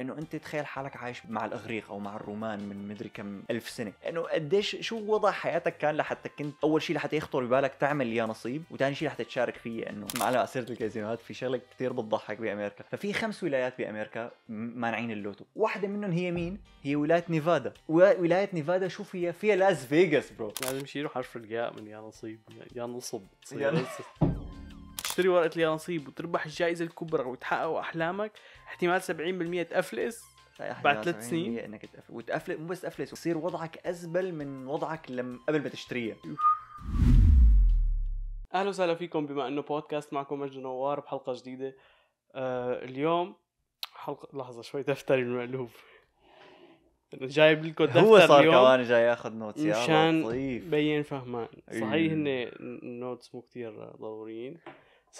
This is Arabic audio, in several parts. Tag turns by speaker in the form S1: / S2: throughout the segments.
S1: انه انت تخيل حالك عايش مع الاغريق او مع الرومان من مدري كم الف سنه انه قديش شو وضع حياتك كان لحتى كنت اول شيء لحتى يخطر ببالك تعمل يا نصيب وثاني شيء لحتى تشارك فيه انه على سيره الكازينوهات في شغله كثير بتضحك بامريكا ففي خمس ولايات بامريكا مانعين اللوتو واحده منهم هي مين هي ولايه نيفادا ولايه نيفادا شو فيها فيها لاس فيغاس برو لازم يشيلوا حرف الياء من يا نصيب يا نصب
S2: تشتري ورقه اليانصيب وتربح الجائزه الكبرى وتحقق احلامك احتمال 70% تفلس
S1: بعد ثلاث سنين انك تقفل وتقفل مو بس تفلس وتصير وضعك ازبل من وضعك لم قبل ما تشتريها اهلا وسهلا فيكم بما انه
S2: بودكاست معكم مجد نوار بحلقه جديده آه اليوم حلقه لحظه شوي دفتري المقلوب جايب لكم دفتر هو صار اليوم كمان جاي ياخذ نوتس مشان بين فهمان صحيح أيوه. ان النوتس مو كثير ضروريين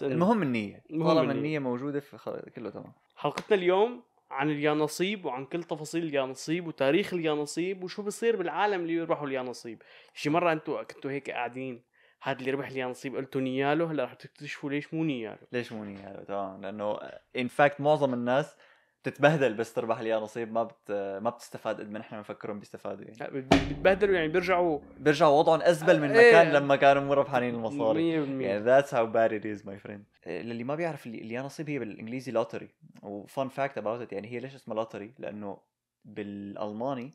S1: إيه. المهم النيه طالما النيه موجوده في كله تمام
S2: حلقتنا اليوم عن اليانصيب وعن كل تفاصيل اليانصيب وتاريخ اليانصيب وشو بصير بالعالم اللي يربحوا اليانصيب شي مره انتوا كنتوا هيك قاعدين هذا اللي ربح اليانصيب قلتوا نياله هلا رح تكتشفوا
S1: ليش مو نياله ليش مو نياله تمام لانه ان فاكت معظم الناس بتتبهدل بس تربح اللي نصيب ما بت ما بتستفاد قد ما نحن بنفكرهم بيستفادوا يعني بتبهدلوا يعني بيرجعوا بيرجعوا وضعهم ازبل من آه، ايه مكان لما كانوا مو ربحانين المصاري يعني ذاتس هاو باد ات از ماي فريند للي ما بيعرف اللي نصيب هي بالانجليزي لوتري وفان فاكت اباوت يعني هي ليش اسمها لوتري لانه بالالماني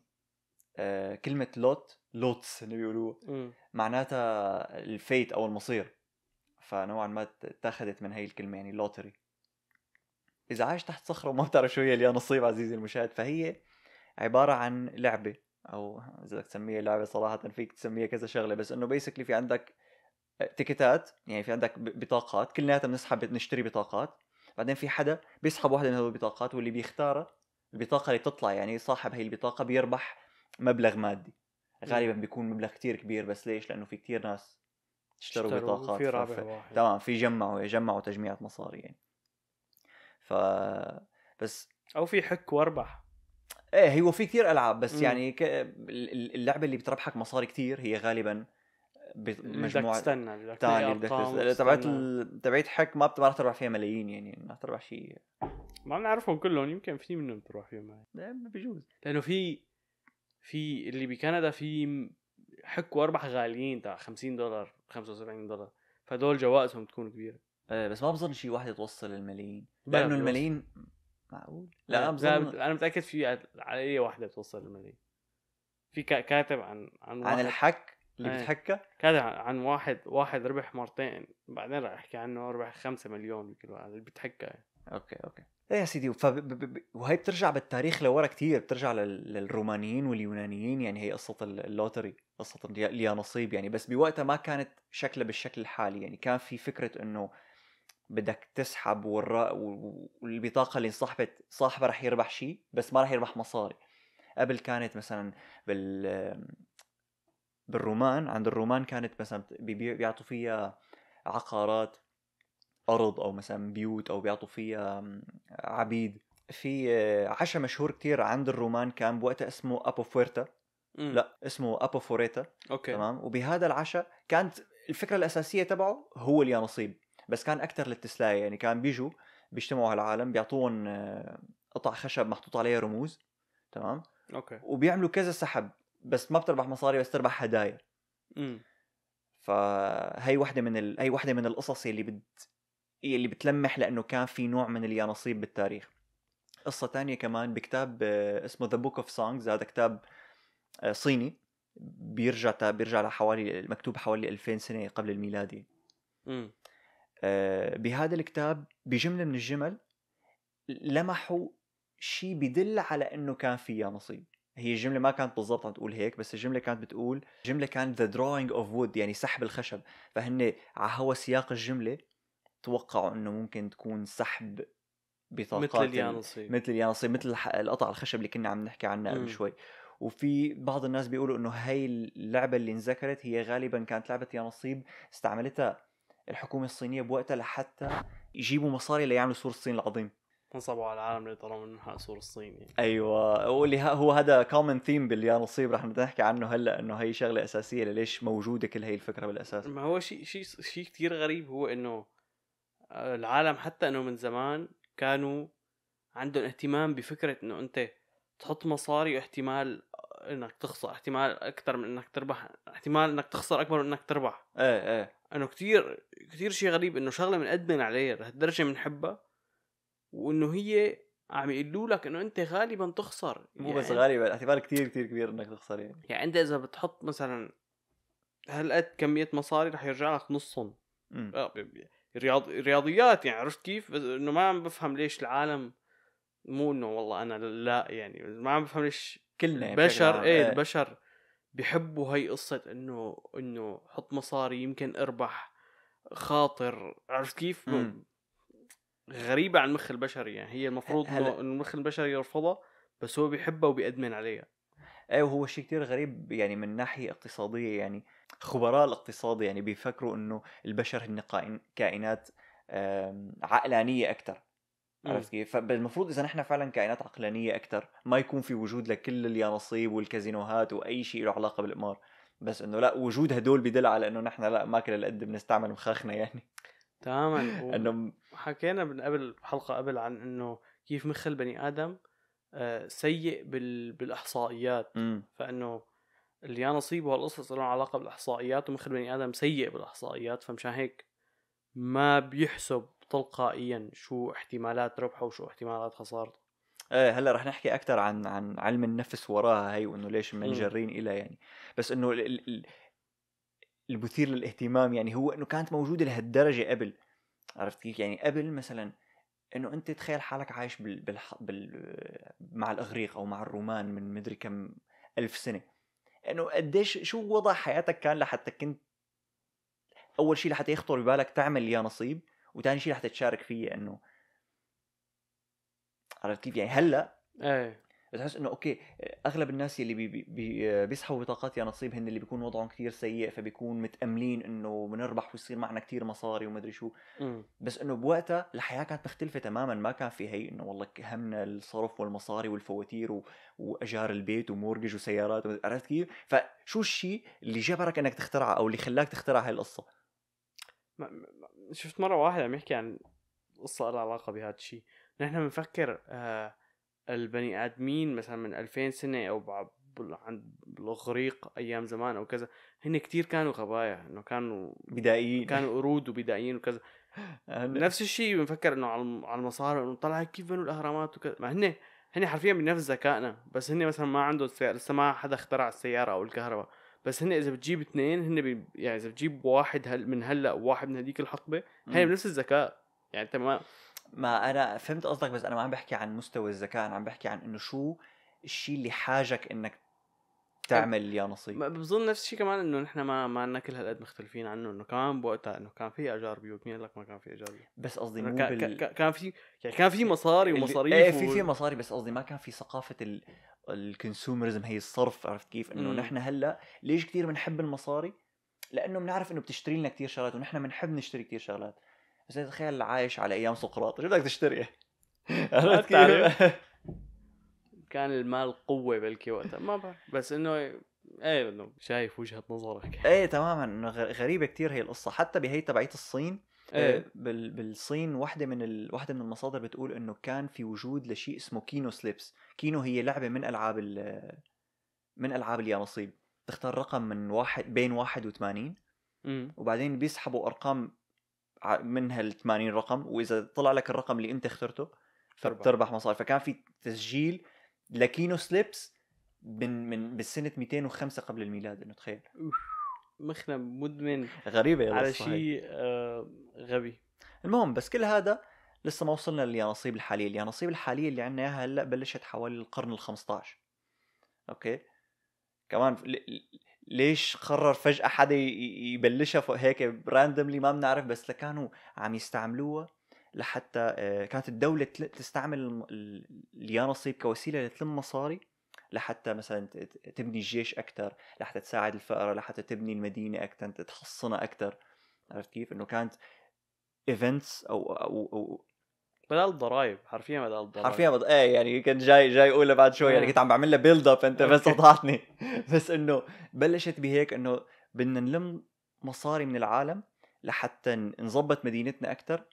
S1: آه، كلمه لوت لوتس اللي بيقولوها معناتها الفيت او المصير فنوعا ما اتخذت من هي الكلمه يعني لوتري اذا عايش تحت صخره وما بتعرف شو هي اللي نصيب عزيزي المشاهد فهي عباره عن لعبه او اذا بدك تسميها لعبه صراحه فيك تسميها كذا شغله بس انه بيسكلي في عندك تيكتات يعني في عندك بطاقات كلياتها بنسحب بنشتري بطاقات بعدين في حدا بيسحب واحده من هذول البطاقات واللي بيختارها البطاقه اللي بتطلع يعني صاحب هي البطاقه بيربح مبلغ مادي غالبا بيكون مبلغ كتير كبير بس ليش لانه في كتير ناس اشتروا بطاقات في واحد تمام في جمعوا جمعوا تجميعة مصاري يعني ف بس او في
S2: حك واربح
S1: ايه هو في كثير العاب بس مم. يعني ك... اللعبه اللي بتربحك مصاري كثير هي غالبا بمجموعه تستنى تبعت تبعت حك ما راح تربح فيها ملايين يعني ما تربح شيء
S2: ما بنعرفهم كلهم يمكن في منهم تروح فيهم
S1: بجوز لانه في
S2: في اللي بكندا في حك واربح غاليين تاع 50 دولار 75 دولار فدول جوائزهم تكون كبيره
S1: ايه بس ما بظن شيء واحد توصل للملايين لانه الملايين معقول لا بظن
S2: انا متاكد في على اي واحده بتوصل الملايين في كاتب عن عن عن الحك اللي إيه. بتحكى كاتب عن واحد واحد ربح مرتين بعدين راح احكي عنه ربح خمسة مليون يمكن اللي بتحكى يعني.
S1: اوكي اوكي ايه يا سيدي فب... وهي بترجع بالتاريخ لورا كتير بترجع لل... للرومانيين واليونانيين يعني هي قصة اللوتري قصة اليانصيب يعني بس بوقتها ما كانت شكلها بالشكل الحالي يعني كان في فكرة انه بدك تسحب والرا... والبطاقه اللي صاحبت صاحبها رح يربح شيء بس ما رح يربح مصاري قبل كانت مثلا بال بالرومان عند الرومان كانت مثلا بيعطوا فيها عقارات ارض او مثلا بيوت او بيعطوا فيها عبيد في آه، عشاء مشهور كتير عند الرومان كان بوقتها اسمه ابوفورتا لا اسمه ابوفوريتا اوكي تمام وبهذا العشاء كانت الفكره الاساسيه تبعه هو اليانصيب بس كان اكثر للتسلايه يعني كان بيجوا بيجتمعوا هالعالم بيعطون آه، قطع خشب محطوط عليها رموز تمام اوكي وبيعملوا كذا سحب بس ما بتربح مصاري بس تربح هدايا امم فهي وحده من ال... هي وحده من القصص اللي بت اللي بتلمح لانه كان في نوع من اليانصيب بالتاريخ قصه تانية كمان بكتاب آه، اسمه ذا بوك اوف سونجز هذا كتاب آه، صيني بيرجع بيرجع لحوالي مكتوب حوالي 2000 سنه قبل الميلاد امم آه، بهذا الكتاب بجمله من الجمل لمحوا شيء بدل على انه كان فيها نصيب هي الجملة ما كانت بالضبط عم تقول هيك بس الجملة كانت بتقول جملة كانت ذا drawing اوف وود يعني سحب الخشب فهن على هوا سياق الجملة توقعوا انه ممكن تكون سحب بطاقات مثل اليانصيب مثل اليانصيب مثل القطع الخشب اللي كنا عم نحكي عنها قبل شوي وفي بعض الناس بيقولوا انه هاي اللعبة اللي انذكرت هي غالبا كانت لعبة يانصيب استعملتها الحكومه الصينيه بوقتها لحتى يجيبوا مصاري ليعملوا سور الصين العظيم
S2: نصبوا على العالم اللي طلعوا منها سور الصين
S1: يعني. ايوه واللي هو هذا كومن ثيم باليانصيب رح نحكي عنه هلا انه هي شغله اساسيه ليش موجوده كل هي الفكره بالاساس
S2: ما هو شيء شيء شيء كثير غريب هو انه آه، العالم حتى انه من زمان كانوا عندهم اهتمام بفكره انه انت تحط مصاري احتمال آه، انك تخسر احتمال اكثر من انك تربح احتمال انك تخسر اكبر من انك تربح ايه ايه انه كتير كتير شيء غريب انه شغله ادمن عليها لهالدرجه بنحبها وانه هي عم يقولوا لك انه انت غالبا تخسر مو يعني بس غالبا اعتبار
S1: كتير كتير كبير انك تخسر يعني
S2: يعني انت اذا بتحط مثلا هالقد كميه مصاري رح يرجع لك نصهم آه، رياض رياضيات يعني عرفت كيف بس انه ما عم بفهم ليش العالم مو انه والله انا لا يعني ما عم بفهم ليش كلنا يعني بشر إيه،, ايه البشر بحبوا هاي قصة انه انه حط مصاري يمكن اربح خاطر عرفت كيف؟ غريبة عن المخ البشري يعني هي المفروض انه المخ البشري يرفضها
S1: بس هو بيحبها وبيأدمن عليها ايه وهو شيء كتير غريب يعني من ناحية اقتصادية يعني خبراء الاقتصاد يعني بيفكروا انه البشر هن كائنات عقلانية أكثر عرفت كيف؟ فالمفروض اذا نحن فعلا كائنات عقلانيه اكثر ما يكون في وجود لكل اليانصيب والكازينوهات واي شيء له علاقه بالقمار بس انه لا وجود هدول بدل على انه نحن لا ماكل القد بنستعمل مخاخنا يعني تماما
S2: انه حكينا من قبل حلقه قبل عن انه كيف مخ البني ادم آه، سيء بال... بالاحصائيات م. فانه اليانصيب وهالقصص لهم علاقه بالاحصائيات ومخ البني ادم سيء بالاحصائيات فمشان هيك ما بيحسب تلقائيا شو احتمالات ربحه وشو احتمالات خسارته
S1: ايه هلا رح نحكي اكثر عن عن علم النفس وراها هي وانه ليش منجرين الى يعني بس انه المثير للاهتمام يعني هو انه كانت موجوده لهالدرجه قبل عرفت كيف يعني قبل مثلا انه انت تخيل حالك عايش بال... بال... بال... مع الاغريق او مع الرومان من مدري كم الف سنه انه قديش شو وضع حياتك كان لحتى كنت اول شيء لحتى يخطر ببالك تعمل يا نصيب وثاني شيء رح تتشارك فيه انه عرفت كيف يعني هلا ايه بتحس انه اوكي اغلب الناس اللي بي بي بيسحبوا بطاقات يا نصيب هن اللي بيكون وضعهم كثير سيء فبيكون متاملين انه بنربح ويصير معنا كثير مصاري ومدري شو م. بس انه بوقتها الحياه كانت مختلفه تماما ما كان في هي انه والله همنا الصرف والمصاري والفواتير واجار البيت ومورجج وسيارات عرفت كيف؟ فشو الشيء اللي جبرك انك تخترعه او اللي خلاك تخترع هاي القصه؟
S2: شفت مره واحد عم يحكي عن قصه لها علاقه بهذا الشيء نحن بنفكر آه البني ادمين مثلا من 2000 سنه او عند الاغريق ايام زمان او كذا هن كتير كانوا غبايا انه كانوا بدائيين كانوا قرود وبدائيين وكذا نفس الشيء بنفكر انه على المصاري انه طلع كيف بنوا الاهرامات وكذا ما هن هن حرفيا بنفس ذكائنا بس هن مثلا ما عندهم لسه ما حدا اخترع السياره او الكهرباء بس هن اذا بتجيب اثنين هن بي يعني اذا بتجيب واحد هل من هلا وواحد من هذيك الحقبه هي بنفس
S1: الذكاء يعني تمام ما انا فهمت قصدك بس انا ما عم بحكي عن مستوى الذكاء انا عم بحكي عن انه شو الشيء اللي حاجك انك تعمل يا نصيب بظن نفس الشيء
S2: كمان انه نحن ما ما عندنا كل هالقد مختلفين عنه انه كمان بوقتها انه كان في اجار بيوت مين لك ما كان في اجار
S1: بيوت بس قصدي مو كان, بال... كان في يعني كان في مصاري ومصاريف ايه في في مصاري بس قصدي ما كان في ثقافه ال... الكونسومرزم هي الصرف عرفت كيف انه نحن هلا ليش كثير بنحب المصاري لانه بنعرف انه بتشتري لنا كثير شغلات ونحن بنحب نشتري كثير شغلات بس تخيل عايش على ايام سقراط شو بدك تشتري عرفت كيف
S2: كان المال قوه بلكي وقتها ما بعرف بس انه ايه انه شايف وجهه
S1: نظرك ايه تماما انه غريبه كثير هي القصه حتى بهي تبعيت الصين آه، إيه؟ بالصين واحدة من ال... واحدة من المصادر بتقول انه كان في وجود لشيء اسمه كينو سليبس كينو هي لعبة من العاب ال... من العاب اليانصيب تختار رقم من واحد بين واحد وثمانين وبعدين بيسحبوا ارقام من هال 80 رقم واذا طلع لك الرقم اللي انت اخترته فبتربح مصاري فكان في تسجيل لكينو سليبس من من بالسنه 205 قبل الميلاد انه تخيل أوف. مخنا مدمن غريبه على شيء آه غبي المهم بس كل هذا لسه ما وصلنا لليانصيب الحاليه اليانصيب الحاليه اللي عندنا اياها هلا بلشت حوالي القرن ال15 اوكي كمان ليش قرر فجاه حدا يبلشها هيك براندملي ما بنعرف بس لكانوا عم يستعملوها لحتى آه، كانت الدولة تستعمل اليانصيب كوسيلة لتلم مصاري لحتى مثلا تبني الجيش اكثر لحتى تساعد الفقراء لحتى تبني المدينه اكثر تتحصنها اكثر عرفت كيف انه كانت ايفنتس او او, أو
S2: بدل الضرايب حرفيا بدل الضرايب حرفيا بد...
S1: ايه يعني كنت جاي جاي اقولها بعد شوي يعني كنت عم بعمل لها بيلد اب انت بس قطعتني بس انه بلشت بهيك انه بدنا نلم مصاري من العالم لحتى نظبط مدينتنا اكثر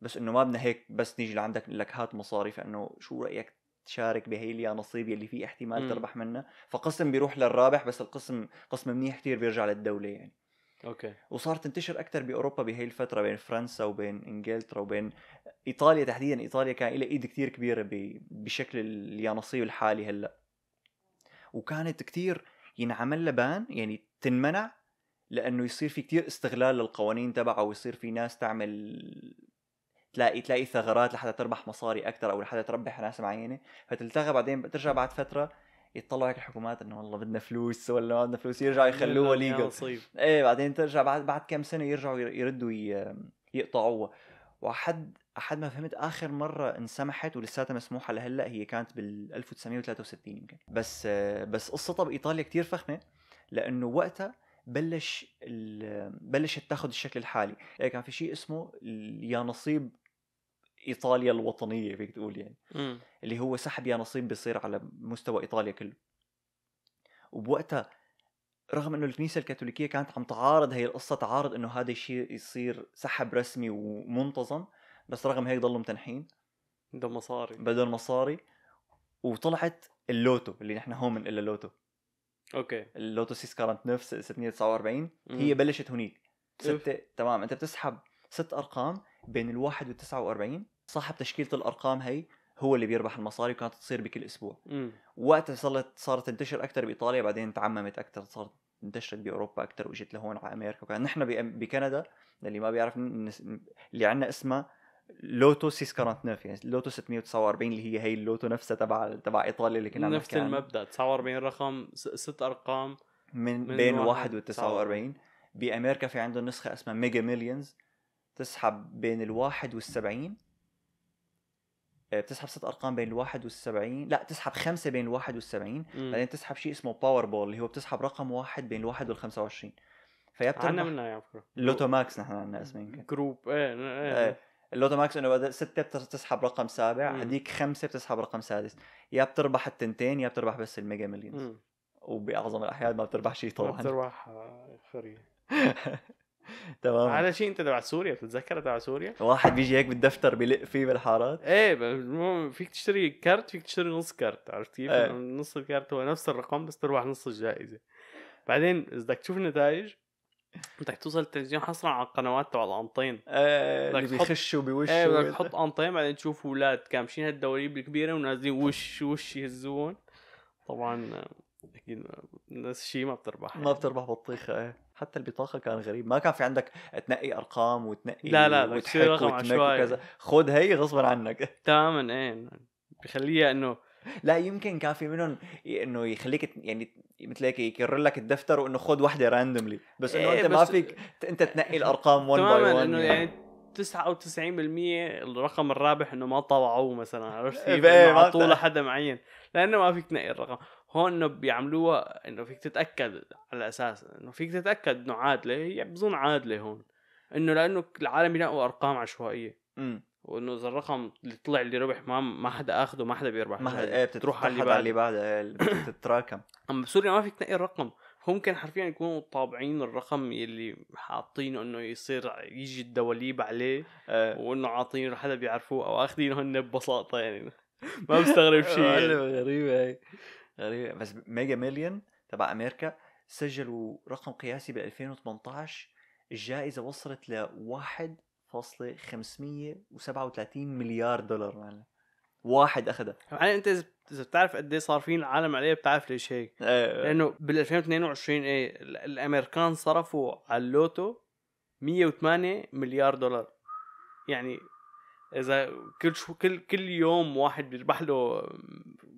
S1: بس انه ما بدنا هيك بس نيجي لعندك نقول لك هات مصاري فانه شو رايك تشارك بهيليا نصيب اللي فيه احتمال مم. تربح منه فقسم بيروح للرابح بس القسم قسم منيح كثير بيرجع للدوله يعني اوكي وصارت تنتشر اكثر باوروبا بهي الفتره بين فرنسا وبين انجلترا وبين ايطاليا تحديدا ايطاليا كان لها ايد كثير كبيره بشكل اليانصيب الحالي هلا وكانت كثير ينعمل لها بان يعني تنمنع لانه يصير في كثير استغلال للقوانين تبعها ويصير في ناس تعمل تلاقي تلاقي ثغرات لحتى تربح مصاري اكثر او لحتى تربح ناس معينه فتلتغى بعدين بترجع بعد فتره يطلعوا هيك الحكومات انه والله بدنا فلوس ولا ما بدنا فلوس يرجعوا يخلوها ليجل ايه بعدين ترجع بعد بعد كم سنه يرجعوا يردوا يقطعوها وحد احد ما فهمت اخر مره انسمحت ولساتها مسموحه لهلا هي كانت بال 1963 يمكن بس بس قصتها بايطاليا كتير فخمه لانه وقتها بلش بلشت تاخذ الشكل الحالي إيه، كان في شيء اسمه يا نصيب ايطاليا الوطنيه فيك تقول يعني م. اللي هو سحب يا نصيب بيصير على مستوى ايطاليا كله وبوقتها رغم انه الكنيسه الكاثوليكيه كانت عم تعارض هي القصه تعارض انه هذا الشيء يصير سحب رسمي ومنتظم بس رغم هيك ضلوا متنحين بدهم مصاري بدهم مصاري وطلعت اللوتو اللي نحن هون الا لوتو اوكي اللوتو 649 649 هي بلشت هنيك ستة تمام انت بتسحب ست ارقام بين الواحد وال 49 صاحب تشكيله الارقام هي هو اللي بيربح المصاري وكانت تصير بكل اسبوع وقتها صارت صارت تنتشر اكثر بايطاليا بعدين تعممت اكثر صارت انتشرت باوروبا اكثر واجت لهون على امريكا وكان نحن بكندا للي ما بيعرف اللي عندنا اسمها لوتو 649 يعني لوتو 649 اللي هي هي اللوتو نفسها تبع تبع ايطاليا اللي كنا نفس المبدا
S2: 49 رقم ست ارقام من, من بين واحد و 49
S1: بامريكا في عندهم نسخه اسمها ميجا مليونز تسحب بين الواحد وال 70 آه، بتسحب ست ارقام بين الواحد والسبعين لا تسحب خمسه بين الواحد والسبعين بعدين تسحب شيء اسمه باور بول اللي هو بتسحب رقم واحد بين الواحد وال25 فيا بتربح عنا منها يا يعني، لوتو ماكس نحن عنا اسمين جروب إيه،, ايه, ايه. ايه. اللوتو ماكس انه بدل سته بتسحب رقم سابع هذيك خمسه بتسحب رقم سادس يا بتربح التنتين يا بتربح بس الميجا مليونز وباعظم الاحيان ما بتربح شيء طبعا ما بتربح
S2: آه، خري
S1: تمام هذا
S2: شيء انت تبع سوريا بتتذكر تبع سوريا
S1: واحد بيجي هيك بالدفتر بيلق فيه بالحارات
S2: ايه فيك تشتري كارت فيك تشتري نص كارت عرفت كيف؟ ايه. نص الكارت هو نفس الرقم بس تربح نص الجائزه بعدين اذا بدك تشوف النتائج بدك توصل التلفزيون حصرا على القنوات تبع الانطين ايه اللي بيخشوا بوشوا ايه بدك تحط انطين بعدين تشوف اولاد كامشين هالدواليب الكبيره ونازلين وش وش يهزون طبعا آه، اكيد آه، نفس الشيء ما بتربح ما
S1: بتربح بطيخه ايه حتى البطاقه كان غريب ما كان في عندك تنقي ارقام وتنقي لا لا وتحك رقم عشوائي وكذا خد هي غصبا عنك تماما ايه بخليها انه لا يمكن كان في منهم انه يخليك يعني مثل هيك يكرر لك الدفتر وانه خذ وحده راندوملي بس انه إيه انت بس ما فيك انت تنقي الارقام 1 باي 1 انه يعني
S2: 99% يعني الرقم الرابح انه ما طوعوه مثلا عرفت؟ كيف؟ إيه، ما اعطوه لحدا معين لانه ما فيك تنقي الرقم هون بيعملوها انه فيك تتاكد على اساس انه فيك تتاكد انه عادله هي بظن عادله هون انه لانه العالم يلاقوا ارقام عشوائيه امم وانه اذا الرقم اللي طلع اللي ربح ما ما حدا اخده ما حدا بيربح ما حدا يعني ايه بتروح على اللي بعده اللي بعده بتتراكم اما بسوريا ما فيك تنقي الرقم ممكن حرفيا يكونوا طابعين الرقم اللي حاطينه انه يصير يجي الدواليب عليه أه. وانه عاطينه لحدا بيعرفوه او اخذينه هن ببساطه يعني ما بستغرب شيء
S1: غريبه هي غريبه بس ميجا مليون تبع امريكا سجلوا رقم قياسي ب 2018 الجائزه وصلت ل 1.537 مليار دولار معنا يعني. واحد اخذها يعني انت اذا
S2: بتعرف قد ايه صارفين العالم عليه بتعرف ليش هيك أيوة. أيوة. لانه بال 2022 ايه الامريكان صرفوا على اللوتو 108 مليار دولار يعني اذا كل شو كل كل يوم واحد بيربح له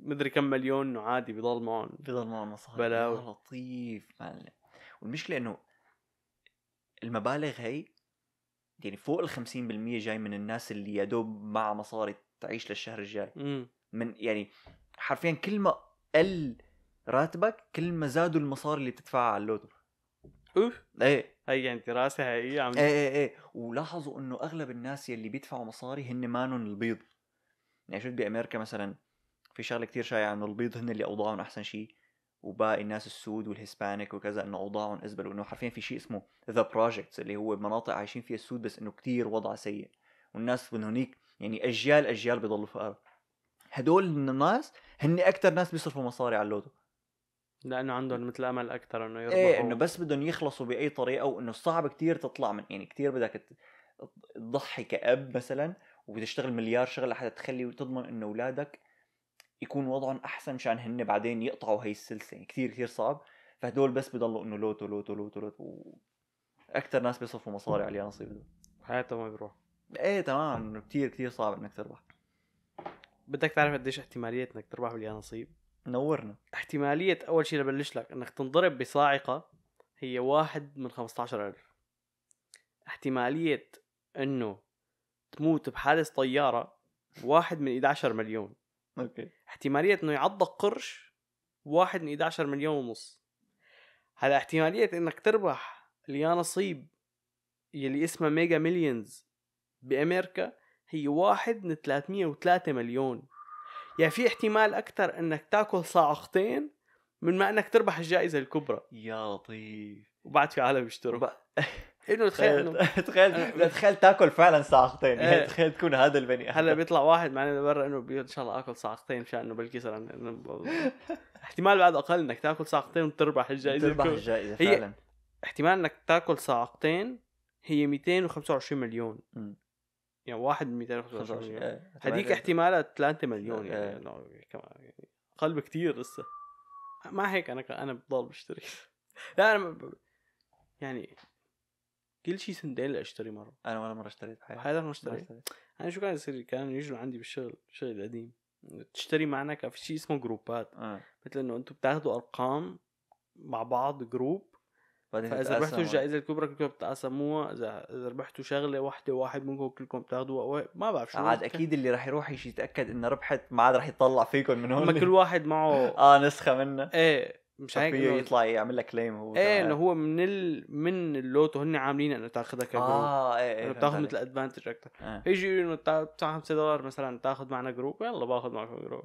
S2: مدري
S1: كم مليون انه عادي بيضل معهم بيضل معهم مصاري بلا لطيف معلم والمشكله انه المبالغ هي يعني فوق ال 50% جاي من الناس اللي يا دوب مع مصاري تعيش للشهر الجاي مم. من يعني حرفيا كل ما قل راتبك كل ما زادوا المصاري اللي بتدفعها على اللوتو اوف ايه هي يعني دراسه هي عم ايه ايه ايه ولاحظوا انه اغلب الناس يلي بيدفعوا مصاري هن مانن البيض يعني شفت بامريكا مثلا في شغله كتير شائعه انه البيض هن اللي اوضاعهم احسن شيء وباقي الناس السود والهسبانيك وكذا انه اوضاعهم ازبل وانه حرفيا في شيء اسمه ذا بروجكتس اللي هو مناطق عايشين فيها السود بس انه كتير وضع سيء والناس من هنيك يعني اجيال اجيال بيضلوا فقراء هدول الناس هن اكثر ناس بيصرفوا مصاري على اللوتو لانه عندهم مثل امل اكثر انه يربحوا ايه انه بس بدهم يخلصوا باي طريقه وانه صعب كتير تطلع من يعني كتير بدك تضحي كاب مثلا وبتشتغل مليار شغله حتى تخلي وتضمن انه اولادك يكون وضعهم احسن مشان هن بعدين يقطعوا هي السلسله يعني كثير كثير صعب فهدول بس بضلوا انه لوتو لوتو لوتو لوتو و... اكثر ناس بيصرفوا مصاري على اليانصيب دول
S2: حياته ما بيروح ايه تمام انه كثير كثير صعب انك تربح بدك تعرف قديش احتماليه انك تربح باليانصيب نورنا احتماليه اول شيء لبلش لك انك تنضرب بصاعقه هي واحد من 15000 احتماليه انه تموت بحادث طياره واحد من 11 مليون اوكي احتماليه انه يعضك قرش واحد من 11 مليون ونص هلا احتماليه انك تربح اللي يا نصيب يلي اسمها ميجا مليونز بامريكا هي واحد من 303 مليون يعني في احتمال اكثر انك تاكل صاعقتين من ما انك تربح الجائزه الكبرى
S1: يا لطيف
S2: وبعد في عالم يشتروا انه إيه، تخيل تخيل
S1: تخيل تاكل فعلا صاعقتين يعني إيه. تخيل تكون
S2: هذا البني هلا بيطلع واحد معنا برا انه بيقول ان شاء الله اكل صاعقتين مشان انه بالكسر احتمال بعد اقل انك تاكل صاعقتين وتربح الجائزه تربح الجائزه فعلا احتمال انك تاكل صاعقتين هي 225 مليون يعني واحد من 225 مليون هذيك إيه، احتمالها 3 مليون يعني كمان اقل بكثير لسه ما هيك انا انا بضل بشتري لا انا يعني كل سندال اللي اشتري مره انا
S1: ولا مره اشتريت حياتي حياتك ما اشتريت
S2: انا شو كان يصير كان يجوا عندي بالشغل الشغل القديم تشتري معنا كان في شيء اسمه جروبات آه. مثل انه انتم بتاخذوا ارقام مع بعض جروب بعدين فاذا ربحتوا الجائزه الكبرى كلكم بتقسموها اذا اذا ربحتوا شغله واحده واحد منكم كلكم
S1: بتاخذوها ما بعرف شو عاد اكيد اللي راح يروح يتاكد انه ربحت ما عاد راح يطلع فيكم من هون كل واحد معه اه نسخه منه ايه مش عارف إيه، يطلع يعمل لك كليم هو ايه انه
S2: هو من ال... من اللوت وهن عاملين انه تاخذها كجروب اه ايه انه بتاخذ مثل ادفانتج اكثر آه. يجي انه بتاع 5 دولار مثلا تاخذ معنا جروب يلا باخذ معكم جروب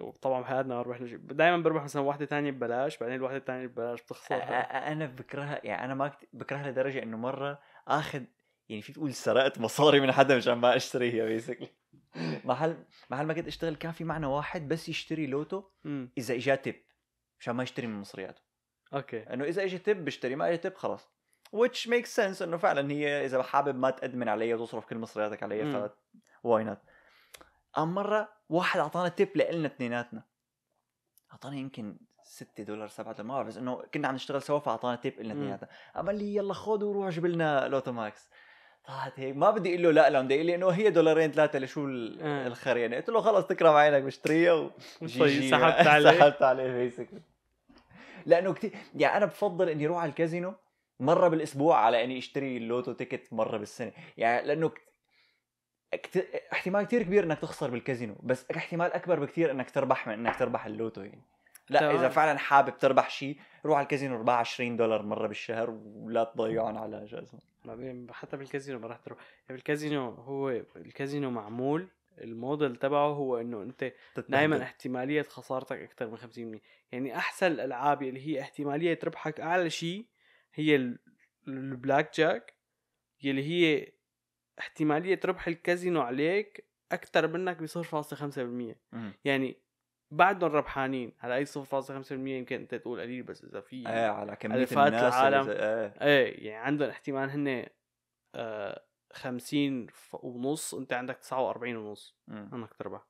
S2: وطبعا بحياتنا اربح دائما بربح مثلا واحده ثانيه ببلاش بعدين الواحده الثانيه ببلاش بتخسر انا
S1: بكرهها يعني انا ما كت... بكرهها لدرجه انه مره اخذ يعني في تقول سرقت مصاري من حدا مشان ما اشتريها بيسكلي محل محل ما كنت اشتغل كان في معنا واحد بس يشتري لوتو اذا اجاه تب عشان ما يشتري من مصرياته اوكي انه اذا اجى تب بشتري ما اجى تب خلاص which makes sense انه فعلا هي اذا حابب ما تادمن علي وتصرف كل مصرياتك علي ف واي نوت اما مره واحد اعطانا تب لنا اثنيناتنا اعطانا يمكن 6 دولار 7 دولار ما بعرف بس انه كنا عم نشتغل سوا فاعطانا تيب لنا اثنيناتنا قال لي يلا خذ وروح جيب لنا لوتو ماكس طلعت هيك ما بدي اقول له لا لانه بدي اقول لي انه هي دولارين ثلاثه لشو يعني قلت له خلص تكرم عينك بشتريها و يعني. سحبت عليه سحبت عليه بيسكلي لانه كثير يعني انا بفضل اني اروح على الكازينو مره بالاسبوع على اني اشتري اللوتو تيكت مره بالسنه يعني لانه كت... احتمال كثير كبير انك تخسر بالكازينو بس احتمال اكبر بكثير انك تربح من انك تربح اللوتو يعني لا طبعا. اذا فعلا حابب تربح شيء روح على الكازينو اربح 20 دولار مره بالشهر ولا تضيعهم على جازم
S2: حتى بالكازينو ما راح تروح يعني بالكازينو هو الكازينو معمول الموديل تبعه هو انه انت دائما احتماليه خسارتك اكثر من 50% يعني احسن الالعاب اللي هي احتماليه ربحك اعلى شيء هي البلاك جاك اللي هي احتماليه ربح الكازينو عليك اكثر منك ب 0.5% يعني بعدهم ربحانين على اي 0.5% يمكن انت تقول قليل بس اذا في ايه على كميه الناس العالم ايه. ايه يعني عندهم احتمال هن 50 آه، ونص انت عندك 49 ونص انك تربح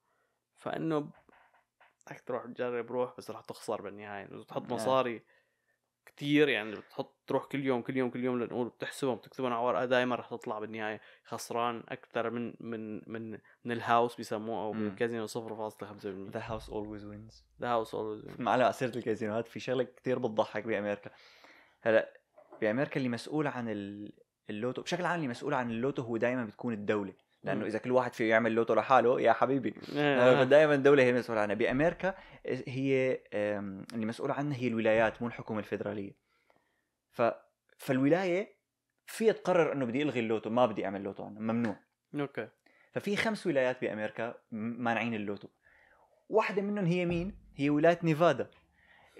S2: فانه بدك تروح تجرب روح بس رح تخسر بالنهايه اذا تحط إيه. مصاري كتير يعني بتحط تروح كل يوم كل يوم كل يوم للامور بتحسبهم بتكتبهم على ورقه دائما رح تطلع بالنهايه خسران اكثر من من من من الهاوس بيسموه او من الكازينو 0.5% ذا هاوس اولويز وينز
S1: ذا هاوس اولويز وينز على سيره الكازينوهات في شغله كتير بتضحك بامريكا هلا بامريكا اللي مسؤول عن اللوتو بشكل عام اللي مسؤول عن اللوتو هو دائما بتكون الدوله لانه اذا كل واحد فيه يعمل لوتو لحاله يا حبيبي آه، آه. دائما الدوله هي المسؤوله عنها بامريكا هي اللي مسؤوله عنها هي الولايات مو الحكومه الفيدراليه ف فالولايه فيها تقرر انه بدي الغي اللوتو ما بدي اعمل لوتو أنا. ممنوع اوكي ففي خمس ولايات بامريكا مانعين اللوتو واحده منهم هي مين هي ولايه نيفادا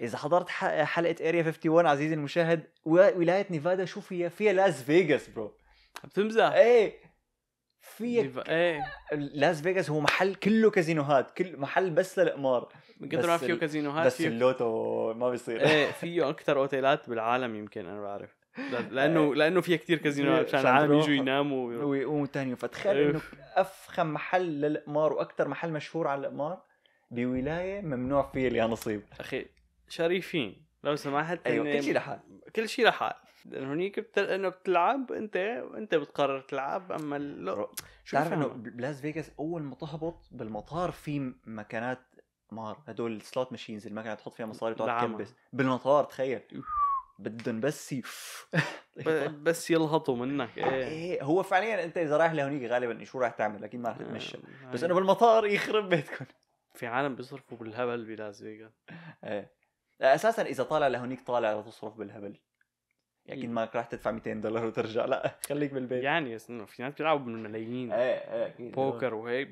S1: اذا حضرت حلقه اريا 51 عزيزي المشاهد ولايه نيفادا شو فيها فيها لاس فيغاس برو بتمزح ايه فيك ايه لاس فيغاس هو محل كله كازينوهات كل محل بس للقمار من كثر ما فيه كازينوهات بس فيه اللوتو
S2: ما بيصير ايه فيه اكثر اوتيلات بالعالم يمكن
S1: انا بعرف لانه لانه فيها كثير كازينوهات مشان العالم يجوا يناموا ويقوموا ثاني فتخيل إيه. انه افخم محل للقمار واكثر محل مشهور على القمار بولايه ممنوع فيها اليانصيب
S2: اخي شريفين لو سمحت ايوه كل شيء لحال كل شيء لحال لان هنيك بتل... انه بتلعب انت انت بتقرر تلعب اما اللو...
S1: شو بتعرف انه بلاس فيغاس اول ما تهبط بالمطار في مكانات مار هدول السلوت ماشينز المكنه تحط فيها مصاري وتقعد تكبس بالمطار تخيل بدهم بس يف بس يلهطوا منك إيه. ايه. هو فعليا انت اذا رايح لهونيك غالبا شو راح تعمل اكيد ما راح آه، تتمشى يعني بس انه بالمطار يخرب بيتكم في عالم بيصرفوا بالهبل بلاس فيغاس ايه اساسا اذا طالع لهونيك طالع لتصرف بالهبل اكيد ما راح تدفع 200 دولار وترجع لا خليك بالبيت يعني في ناس بيلعبوا بالملايين ايه ايه اكيد بوكر وهيك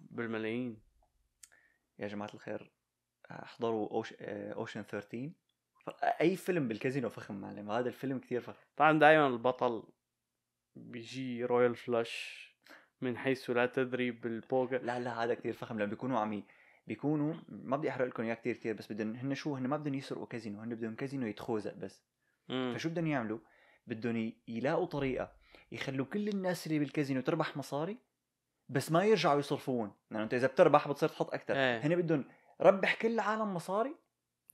S1: بالملايين يا جماعه الخير احضروا أوش... اوشن 13 اي فيلم بالكازينو فخم معلم هذا الفيلم كثير فخم طبعا دائما البطل بيجي رويال فلاش من حيث لا تدري بالبوكر لا لا هذا كثير فخم لما بيكونوا عم بيكونوا ما بدي احرق لكم اياه كثير كثير بس بدهم هن شو هن ما بدهم يسرقوا كازينو هن بدهم كازينو يتخوزق بس مم. فشو بدهم يعملوا؟ بدهم يلاقوا طريقه يخلوا كل الناس اللي بالكازينو تربح مصاري بس ما يرجعوا يصرفون لانه انت اذا بتربح بتصير تحط اكثر ايه. هن بدهم ربح كل العالم مصاري